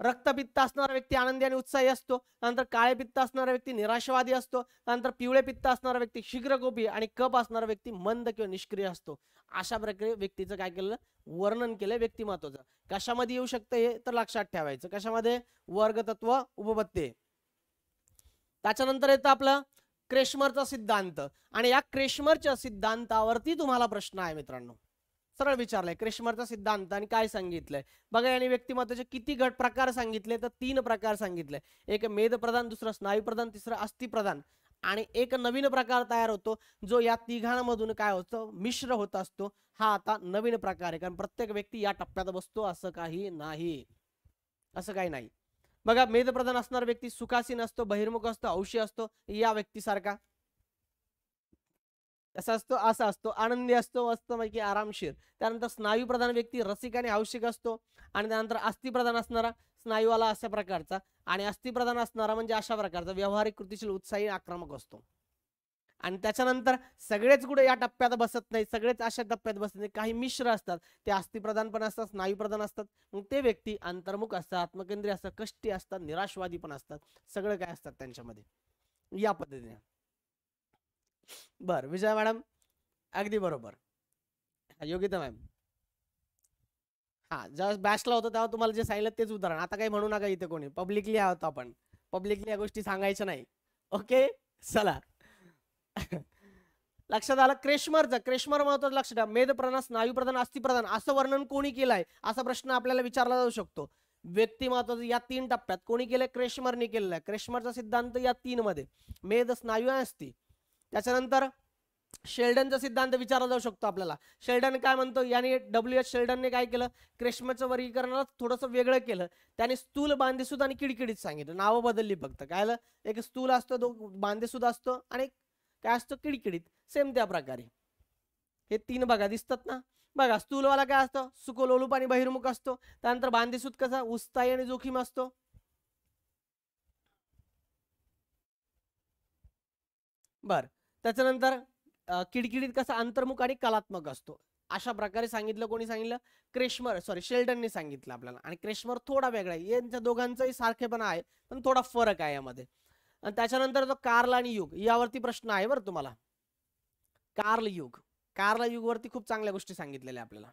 रक्तपित्त असणारा व्यक्ती आनंदी आणि उत्साही असतो नंतर काळे पित्त असणारा व्यक्ती निराशवादी असतो नंतर पिवळे पित्त असणारा व्यक्ती शीघ्रगोपी आणि कप असणारा व्यक्ती मंद किंवा निष्क्रिय असतो अशा प्रकारे व्यक्तीचं काय केलं वर्णन केलं व्यक्तिमत्वाचं कशामध्ये येऊ शकतं हे तर लक्षात ठेवायचं कशामध्ये वर्गतत्व उपपत्ते त्याच्यानंतर येतं आपलं क्रेशमरचा सिद्धांत आणि या क्रेशमरच्या सिद्धांतावरती तुम्हाला प्रश्न आहे मित्रांनो सरळ विचारलंय क्रिश्मरचा सिद्धांत आणि काय सांगितलंय बघा याने व्यक्तिमत्वाचे किती गट प्रकार सांगितले तर तीन प्रकार सांगितले एक मेदप्रधान दुसरा स्नायूप्रधान तिसरा अस्थिप्रधान आणि एक नवीन प्रकार तयार होतो जो या तिघांमधून काय होतं मिश्र होत असतो हा आता नवीन प्रकार आहे कारण प्रत्येक व्यक्ती या टप्प्यात बसतो असं काही नाही असं काही नाही बघा मेदप्रधान असणारा व्यक्ती सुखासीन असतो बहिर्मुख असतो औषी असतो या व्यक्तीसारखा कसा असतो असा असतो आनंदी असतो मस्तपैकी आरामशीर त्यानंतर प्रधान व्यक्ती रसिक आणि आवश्यक असतो आणि त्यानंतर अस्थिप्रधान असणारा स्नायूवाला अशा प्रकारचा आणि अस्थिप्रधान असणारा म्हणजे अशा प्रकारचा व्यावहारिक कृतीशील उत्साही आक्रमक असतो आणि त्याच्यानंतर सगळेच कुठे या टप्प्यात बसत नाही सगळेच अशा टप्प्यात बसत नाही काही मिश्र असतात ते अस्थिप्रधान पण असतात स्नायूप्रधान असतात मग ते व्यक्ती अंतर्मुख असतात आत्मकेंद्रीय असतात कष्टी असतात निराशवादी पण असतात सगळं काय असतात त्यांच्यामध्ये या पद्धतीने बर विजया मॅडम अगदी बरोबर योगिता मॅम हा जेव्हा बॅचला होतं तेव्हा तुम्हाला जे सांगितलं तेच उदाहरण आता काही म्हणू नका इथे कोणी पब्लिकली आहोत आपण पब्लिकली या गोष्टी सांगायच्या नाही ओके चला (laughs) लक्षात आलं क्रेशमरचं क्रेशमर महत्वाचं लक्षात स्नायू मेदप्रधान स्नायूप्रधान अस्थिप्रधान असं वर्णन कोणी केलंय असा प्रश्न आपल्याला विचारला जाऊ शकतो व्यक्ती महत्वाचं या तीन टप्प्यात कोणी केलंय क्रेशमरने केलेलं आहे क्रेशमरचा सिद्धांत या तीन मध्ये मेद स्नायू आणि अस्थि त्याच्यानंतर शेल्डनचा सिद्धांत विचारला जाऊ शकतो आपल्याला शेल्डन काय म्हणतो याने डब्ल्यू एच शेल्डनने काय केलं क्रिश्मचं वर्गीकरणाला थोडंसं वेगळं केलं त्याने स्थूल बांधेसूद आणि किडकिडीत सांगितलं नावं बदलली फक्त काय एक स्थूल असतो दो बांधेसूद असतो आणि काय असतो किडकिडीत सेम त्या प्रकारे हे तीन बघा दिसतात ना बघा स्थूलवाला काय असतं सुकोल ओलूप आणि बहिर्मुख असतो त्यानंतर बांधेसूद कसा उस्ताई आणि जोखीम असतो बर त्याच्यानंतर किडकिडीत कसा अंतर्मुख आणि कलात्मक असतो अशा प्रकारे सांगितलं कोणी सांगितलं क्रेशमर सॉरी शेल्डनने सांगितलं आपल्याला आणि क्रेशमर थोडा वेगळा आहे यांच्या दोघांचाही सारखेपणा आहे पण थोडा फरक आहे यामध्ये आणि त्याच्यानंतर तो कार्ल आणि युग यावरती प्रश्न आहे बरं तुम्हाला कार्ल युग कार्ल युग वरती खूप चांगल्या गोष्टी सांगितलेल्या आपल्याला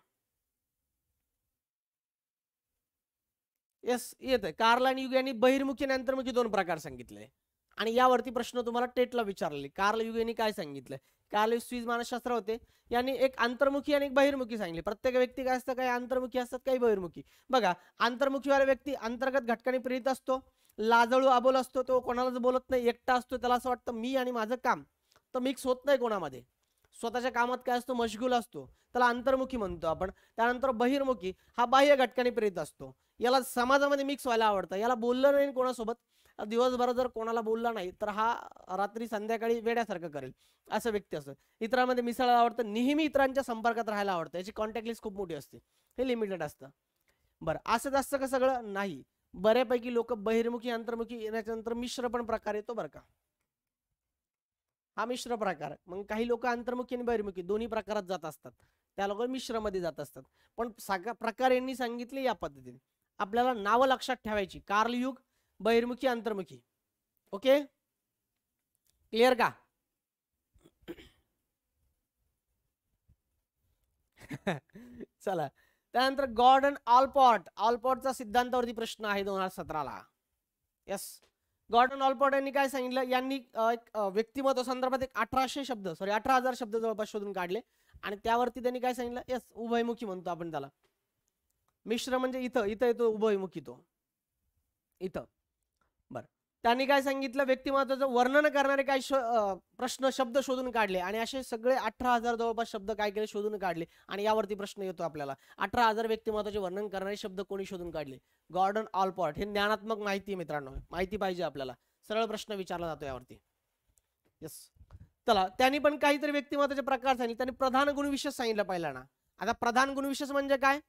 येस येत कार्ल आणि युग यांनी बहिर्मुखी आणि अंतर्मुखी दोन प्रकार सांगितले आणि यावरती प्रश्न तुम्हाला टेटला विचारले कार्ल यांनी काय सांगितलं कार्ल स्वीज मानसशास्त्र होते यांनी एक आंतरमुखी आणि एक बहिर्मुखी सांगितले प्रत्येक व्यक्ती काय असतं काही आंतरमुखी असतात काही बहिर्मुखी बघा आंतरमुखीवाला व्यक्ती अंतर्गत घटकाने प्रेरित असतो लाजळू अबोल असतो तो कोणालाच बोलत नाही एकटा असतो त्याला असं वाटतं मी आणि माझं काम तर मिक्स होत नाही कोणामध्ये स्वतःच्या कामात काय असतो मशगूल असतो त्याला अंतर्मुखी म्हणतो आपण त्यानंतर बहिर्मुखी हा बाह्य घटकाने प्रेरित असतो याला समाजामध्ये मिक्स व्हायला आवडतं याला बोललं नाही कोणासोबत दिवसभर जर कोणाला बोलला नाही तर हा रात्री संध्याकाळी वेड्यासारखं करेल असं व्यक्ती असतं इतरांमध्ये मिसळायला आवडतं नेहमी इतरांच्या संपर्कात राहायला आवडतं याची कॉन्टॅक्ट लिस्ट खूप मोठी असते हे लिमिटेड असतं बरं असं जास्त का सगळं नाही बऱ्यापैकी लोक बहिर्मुखी अंतर्मुखी येण्याच्यानंतर मिश्र पण प्रकार येतो बरं का हा मिश्र प्रकार मग काही लोक अंतर्मुखी आणि बहिर्मुखी दोन्ही प्रकारात जात असतात त्या लोक मिश्रमध्ये जात असतात पण सगळ्या प्रकार यांनी सांगितले या पद्धतीने आपल्याला नावं लक्षात ठेवायची कार्लयुग बहिर्मुखी अंतर्मुखी ओके क्लिअर का (laughs) चला त्यानंतर गॉर्डन ऑलपॉट ऑलपॉटचा सिद्धांतावरती प्रश्न आहे दोन हजार सतराला येस गॉर्डन ऑलपॉट यांनी काय सांगितलं यांनी एक व्यक्तिमत्व संदर्भात एक अठराशे शब्द सॉरी अठरा हजार शब्द जवळपास शोधून काढले आणि त्यावरती त्यांनी काय सांगितलं यस उभयमुखी म्हणतो आपण त्याला मिश्र म्हणजे इथं इथं येतो उभयमुखी तो इथं बरं त्यांनी काय सांगितलं व्यक्तिमत्वाचं वर्णन करणारे काय प्रश्न शब्द शोधून काढले आणि असे सगळे अठरा हजार जवळपास शब्द काय केले शोधून काढले आणि यावरती प्रश्न येतो आपल्याला अठरा हजार व्यक्तिमत्वाचे वर्णन करणारे शब्द कोणी शोधून काढले गॉर्डन ऑलपॉर्ट हे ज्ञानात्मक माहिती मित्रांनो माहिती पाहिजे आपल्याला सरळ प्रश्न विचारला जातो यावरती येस चला त्यांनी पण काहीतरी व्यक्तिमत्वाचे प्रकार सांगितले त्यांनी प्रधान गुणविशेष सांगितलं ना आता प्रधान गुणविशेष म्हणजे काय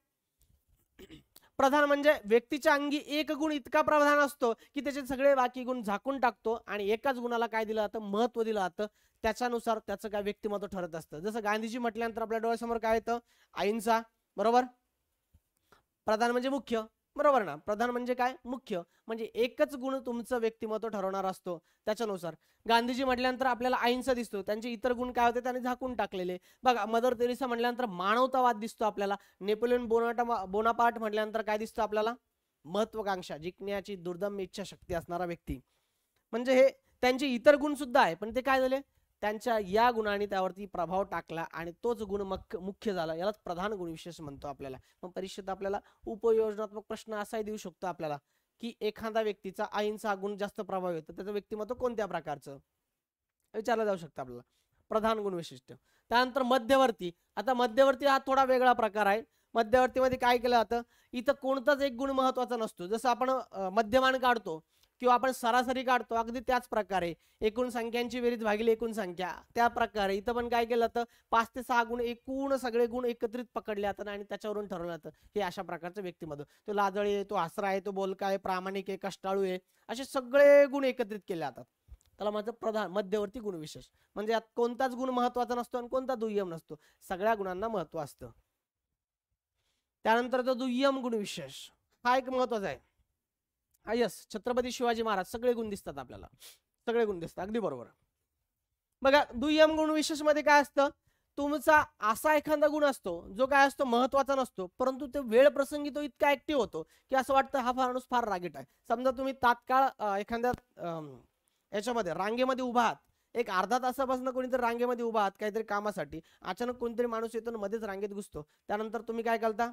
प्रधान म्हणजे व्यक्तीच्या अंगी एक गुण इतका प्रधान असतो की त्याचे सगळे बाकी गुण झाकून टाकतो आणि एकाच गुणाला काय दिलं जातं महत्व दिलं जातं त्याच्यानुसार त्याचं काय व्यक्तिमत्व ठरत असतं जसं गांधीजी म्हटल्यानंतर आपल्या डोळ्यासमोर काय येतं अहिंसा बरोबर प्रधान म्हणजे मुख्य बरोबर ना प्रधान म्हणजे काय मुख्य म्हणजे एकच गुण तुमचं व्यक्तिमत्व ठरवणार असतो त्याच्यानुसार गांधीजी म्हटल्यानंतर आपल्याला अहिंसा दिसतो त्यांचे इतर गुण काय होते त्यांनी झाकून टाकलेले बघा मदर तेरिसा म्हटल्यानंतर मानवतावाद दिसतो आपल्याला नेपोलियन बोनाटा बोनापार्ट म्हटल्यानंतर काय दिसतो आपल्याला महत्वाकांक्षा जिंकण्याची इच्छा शक्ती असणारा व्यक्ती म्हणजे हे त्यांचे इतर गुण सुद्धा आहे पण ते काय झाले त्यांच्या या गुणाने त्यावरती प्रभाव टाकला आणि तोच गुण मुख्य झाला यालाच प्रधान गुण विशेष म्हणतो आपल्याला मग परीक्षेत आपल्याला उपयोजनात्मक प्रश्न असाही देऊ शकतो आपल्याला की एखादा व्यक्तीचा अहिंसा गुण जास्त प्रभाव येतो त्याचं व्यक्तिमत्व कोणत्या प्रकारचं विचारलं जाऊ शकतं आपल्याला प्रधान गुण वैशिष्ट्य त्यानंतर मध्यवर्ती आता मध्यवर्ती हा थोडा वेगळा प्रकार आहे मध्यवर्तीमध्ये काय केलं जातं इथं कोणताच एक गुण महत्वाचा नसतो जसं आपण मध्यमान काढतो किंवा आपण सरासरी काढतो अगदी त्याच प्रकारे एकूण संख्यांची बेरीज भागिले एकूण संख्या त्या प्रकारे इथं पण काय केलं जातं पाच ते सहा गुण एकूण सगळे गुण एकत्रित पकडले जातात आणि त्याच्यावरून ठरवलं जातं हे अशा प्रकारचं व्यक्तिमत्व तो लाजळी आहे तो आसरा आहे तो बोलका आहे प्रामाणिक आहे कष्टाळू आहे असे सगळे गुण एकत्रित केले जातात त्याला माझं प्रधान मध्यवर्ती गुणविशेष म्हणजे यात कोणताच गुण महत्वाचा नसतो आणि कोणता दुय्यम नसतो सगळ्या गुणांना महत्व असतं त्यानंतर तो दुय्यम गुणविशेष हा एक महत्वाचा आहे हा यस छत्रपती शिवाजी महाराज सगळे गुण दिसतात आपल्याला सगळे गुण दिसतात अगदी बरोबर बघा दुय्यम गुण विशेष मध्ये काय असतं तुमचा असा एखादा गुण असतो जो काय असतो महत्वाचा नसतो परंतु ते वेळ प्रसंगी तो इतका ऍक्टिव्ह होतो की असं वाटतं हा माणूस फार रागीट आहे समजा तुम्ही तात्काळ एखाद्या याच्यामध्ये रांगेमध्ये उभा आहात एक अर्धा तासापासून कोणीतरी रांगेमध्ये उभा आहात काहीतरी कामासाठी अचानक कोणीतरी माणूस येतो मध्येच रांगेत घुसतो त्यानंतर तुम्ही काय करता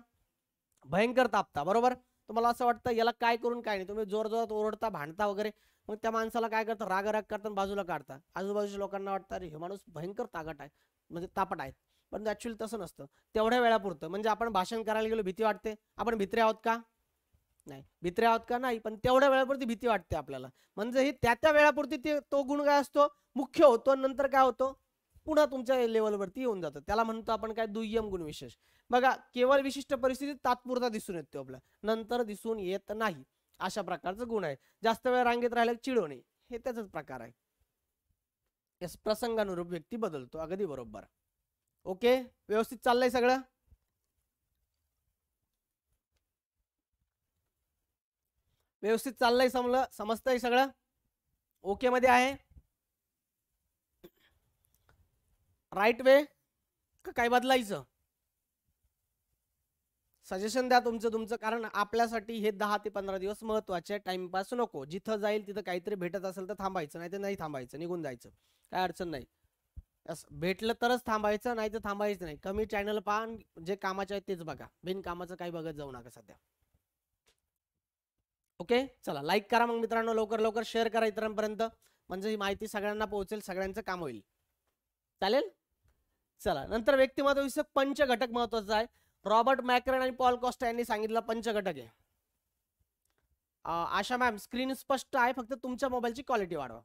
भयंकर तापता बरोबर तुम्हाला असं वाटतं याला काय करून काय नाही तुम्ही जोर जोरात ओरडता भांडता वगैरे मग त्या माणसाला काय करता रागाराग करता बाजूला काढता आजूबाजूच्या लोकांना वाटतं अरे हे माणूस भयंकर ताकट आहे म्हणजे तापट आहेत पण ऍक्च्युअली तसं नसतं तेवढ्या वेळापुरतं म्हणजे आपण भाषण करायला गेलो भीती वाटते आपण भित्रे आहोत का नाही भित्रे आहोत का नाही पण तेवढ्या वेळापुरती भीती वाटते आपल्याला म्हणजे ही त्या त्या वेळापुरती ते तो गुण काय असतो मुख्य होतो नंतर काय होतो पुन्हा तुमच्या लेवलवरती येऊन जातं त्याला म्हणतो आपण काय दुय्यम गुणविशेष बघा केवळ विशिष्ट परिस्थितीत तात्पुरता दिसून येतो आपला नंतर दिसून येत नाही अशा प्रकारचं गुण आहे जास्त वेळ रांगेत राहिल्या चिडवणे हे त्याचाच प्रकार आहे यस प्रसंगानुरूप व्यक्ती बदलतो अगदी बरोबर ओके व्यवस्थित चाललंय सगळं व्यवस्थित चाललंय समजलं समजतंय सगळं ओके मध्ये आहे राईट वे काय बदलायचं सजेशन द्या तुमचं तुमचं कारण आपल्यासाठी हे दहा ते पंधरा दिवस महत्वाचे टाइमपास नको जिथं जाईल तिथं काहीतरी भेटत असेल तर थांबायचं नाही तर नाही थांबायचं निघून जायचं काय अडचण नाही भेटलं तरच थांबायचं नाही तर थांबायचं नाही कमी चॅनल पहा जे कामाचे आहेत तेच बघा बिनकामाचं काही बघत जाऊ नका सध्या ओके चला लाईक करा मग मित्रांनो लवकर लवकर शेअर करा इतरांपर्यंत म्हणजे ही माहिती सगळ्यांना पोहोचेल सगळ्यांचं काम होईल चालेल चला नंतर व्यक्तिमत्व विषय पंच घटक महत्वाचा आहे रॉबर्ट मॅक्रन आणि पॉल कॉस्टा यांनी सांगितलं पंच घटक आहे आशा मॅम स्क्रीन स्पष्ट आहे फक्त तुमच्या मोबाईलची क्वालिटी वाढवा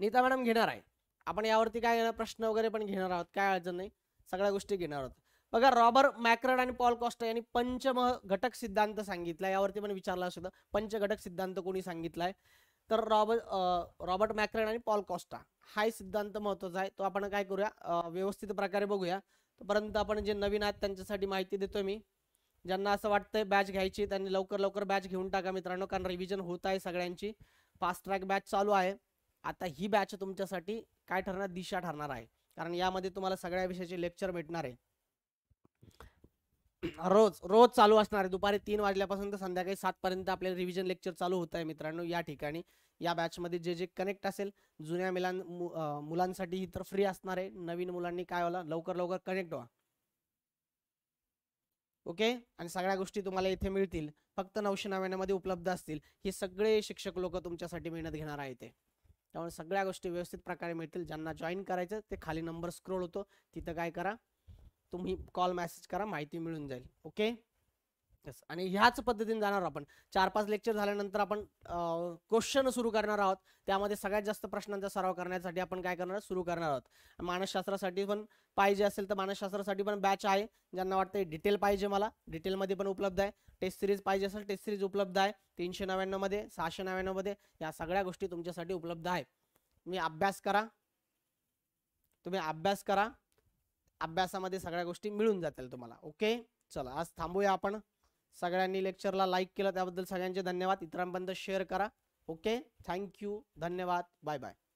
नीता मॅडम घेणार आहे आपण यावरती काय प्रश्न वगैरे पण घेणार आहोत काय अडचण नाही सगळ्या गोष्टी घेणार आहोत बघा रॉबर्ट मॅक्रन आणि पॉल कॉस्टा यांनी पंचम घटक सिद्धांत सांगितला यावरती पण विचारला असं पंच घटक सिद्धांत कोणी सांगितलाय तर रॉबर्ट रॉबर्ट मॅक्रन आणि पॉल कॉस्टा हाय सिद्धांत महत्वाचा आहे तो आपण काय करूया व्यवस्थित प्रकारे बघूया परंतु आपण जे नवीन आहेत त्यांच्यासाठी माहिती देतो मी ज्यांना असं वाटतंय बॅच घ्यायची त्यांनी लवकर लवकर बॅच घेऊन टाका मित्रांनो कारण रिव्हिजन होत आहे सगळ्यांची फास्ट ट्रॅक बॅच चालू आहे आता ही बॅच तुमच्यासाठी काय ठरणार दिशा ठरणार आहे कारण यामध्ये तुम्हाला सगळ्या विषयाचे लेक्चर भेटणार आहे रोज रोज चालू असणार आहे दुपारी तीन वाजल्यापासून तर संध्याकाळी पर्यंत आपल्याला रिव्हिजन लेक्चर चालू होत आहे मित्रांनो या ठिकाणी या बॅचमध्ये जे जे कनेक्ट असेल जुन्या मुलांसाठी ही तर फ्री असणार आहे नवीन मुलांनी काय होला लवकर लवकर कनेक्ट व्हा ओके आणि सगळ्या गोष्टी तुम्हाला इथे मिळतील फक्त नऊशे नव्याण्णवमध्ये उपलब्ध असतील हे सगळे शिक्षक लोक तुमच्यासाठी मेहनत घेणार आहे ते त्यामुळे सगळ्या गोष्टी व्यवस्थित प्रकारे मिळतील ज्यांना जॉईन करायचं ते खाली नंबर स्क्रोल होतो तिथं काय करा तुम्ही कॉल मेसेज करा माहिती मिळून जाईल ओके यस आणि ह्याच पद्धतीने जाणार आपण चार पाच लेक्चर झाल्यानंतर आपण क्वेश्चन सुरू करणार आहोत त्यामध्ये सगळ्यात जास्त प्रश्नांचा सराव करण्यासाठी आपण काय करणार सुरू करणार आहोत मानसशास्त्रासाठी पण पाहिजे असेल तर मानसशास्त्रासाठी पण बॅच आहे ज्यांना वाटतं डिटेल पाहिजे मला डिटेलमध्ये पण उपलब्ध आहे टेस्ट सिरीज पाहिजे असेल टेस्ट सिरीज उपलब्ध आहे तीनशे नव्याण्णवमध्ये सहाशे नव्याण्णवमध्ये या सगळ्या गोष्टी तुमच्यासाठी उपलब्ध आहे तुम्ही अभ्यास करा तुम्ही अभ्यास करा अभ्यासामध्ये सगळ्या गोष्टी मिळून जातील तुम्हाला ओके चला आज थांबूया आपण सगळ्यांनी लेक्चरला लाईक केलं त्याबद्दल सगळ्यांचे धन्यवाद इतरांपर्यंत शेअर करा ओके थँक्यू धन्यवाद बाय बाय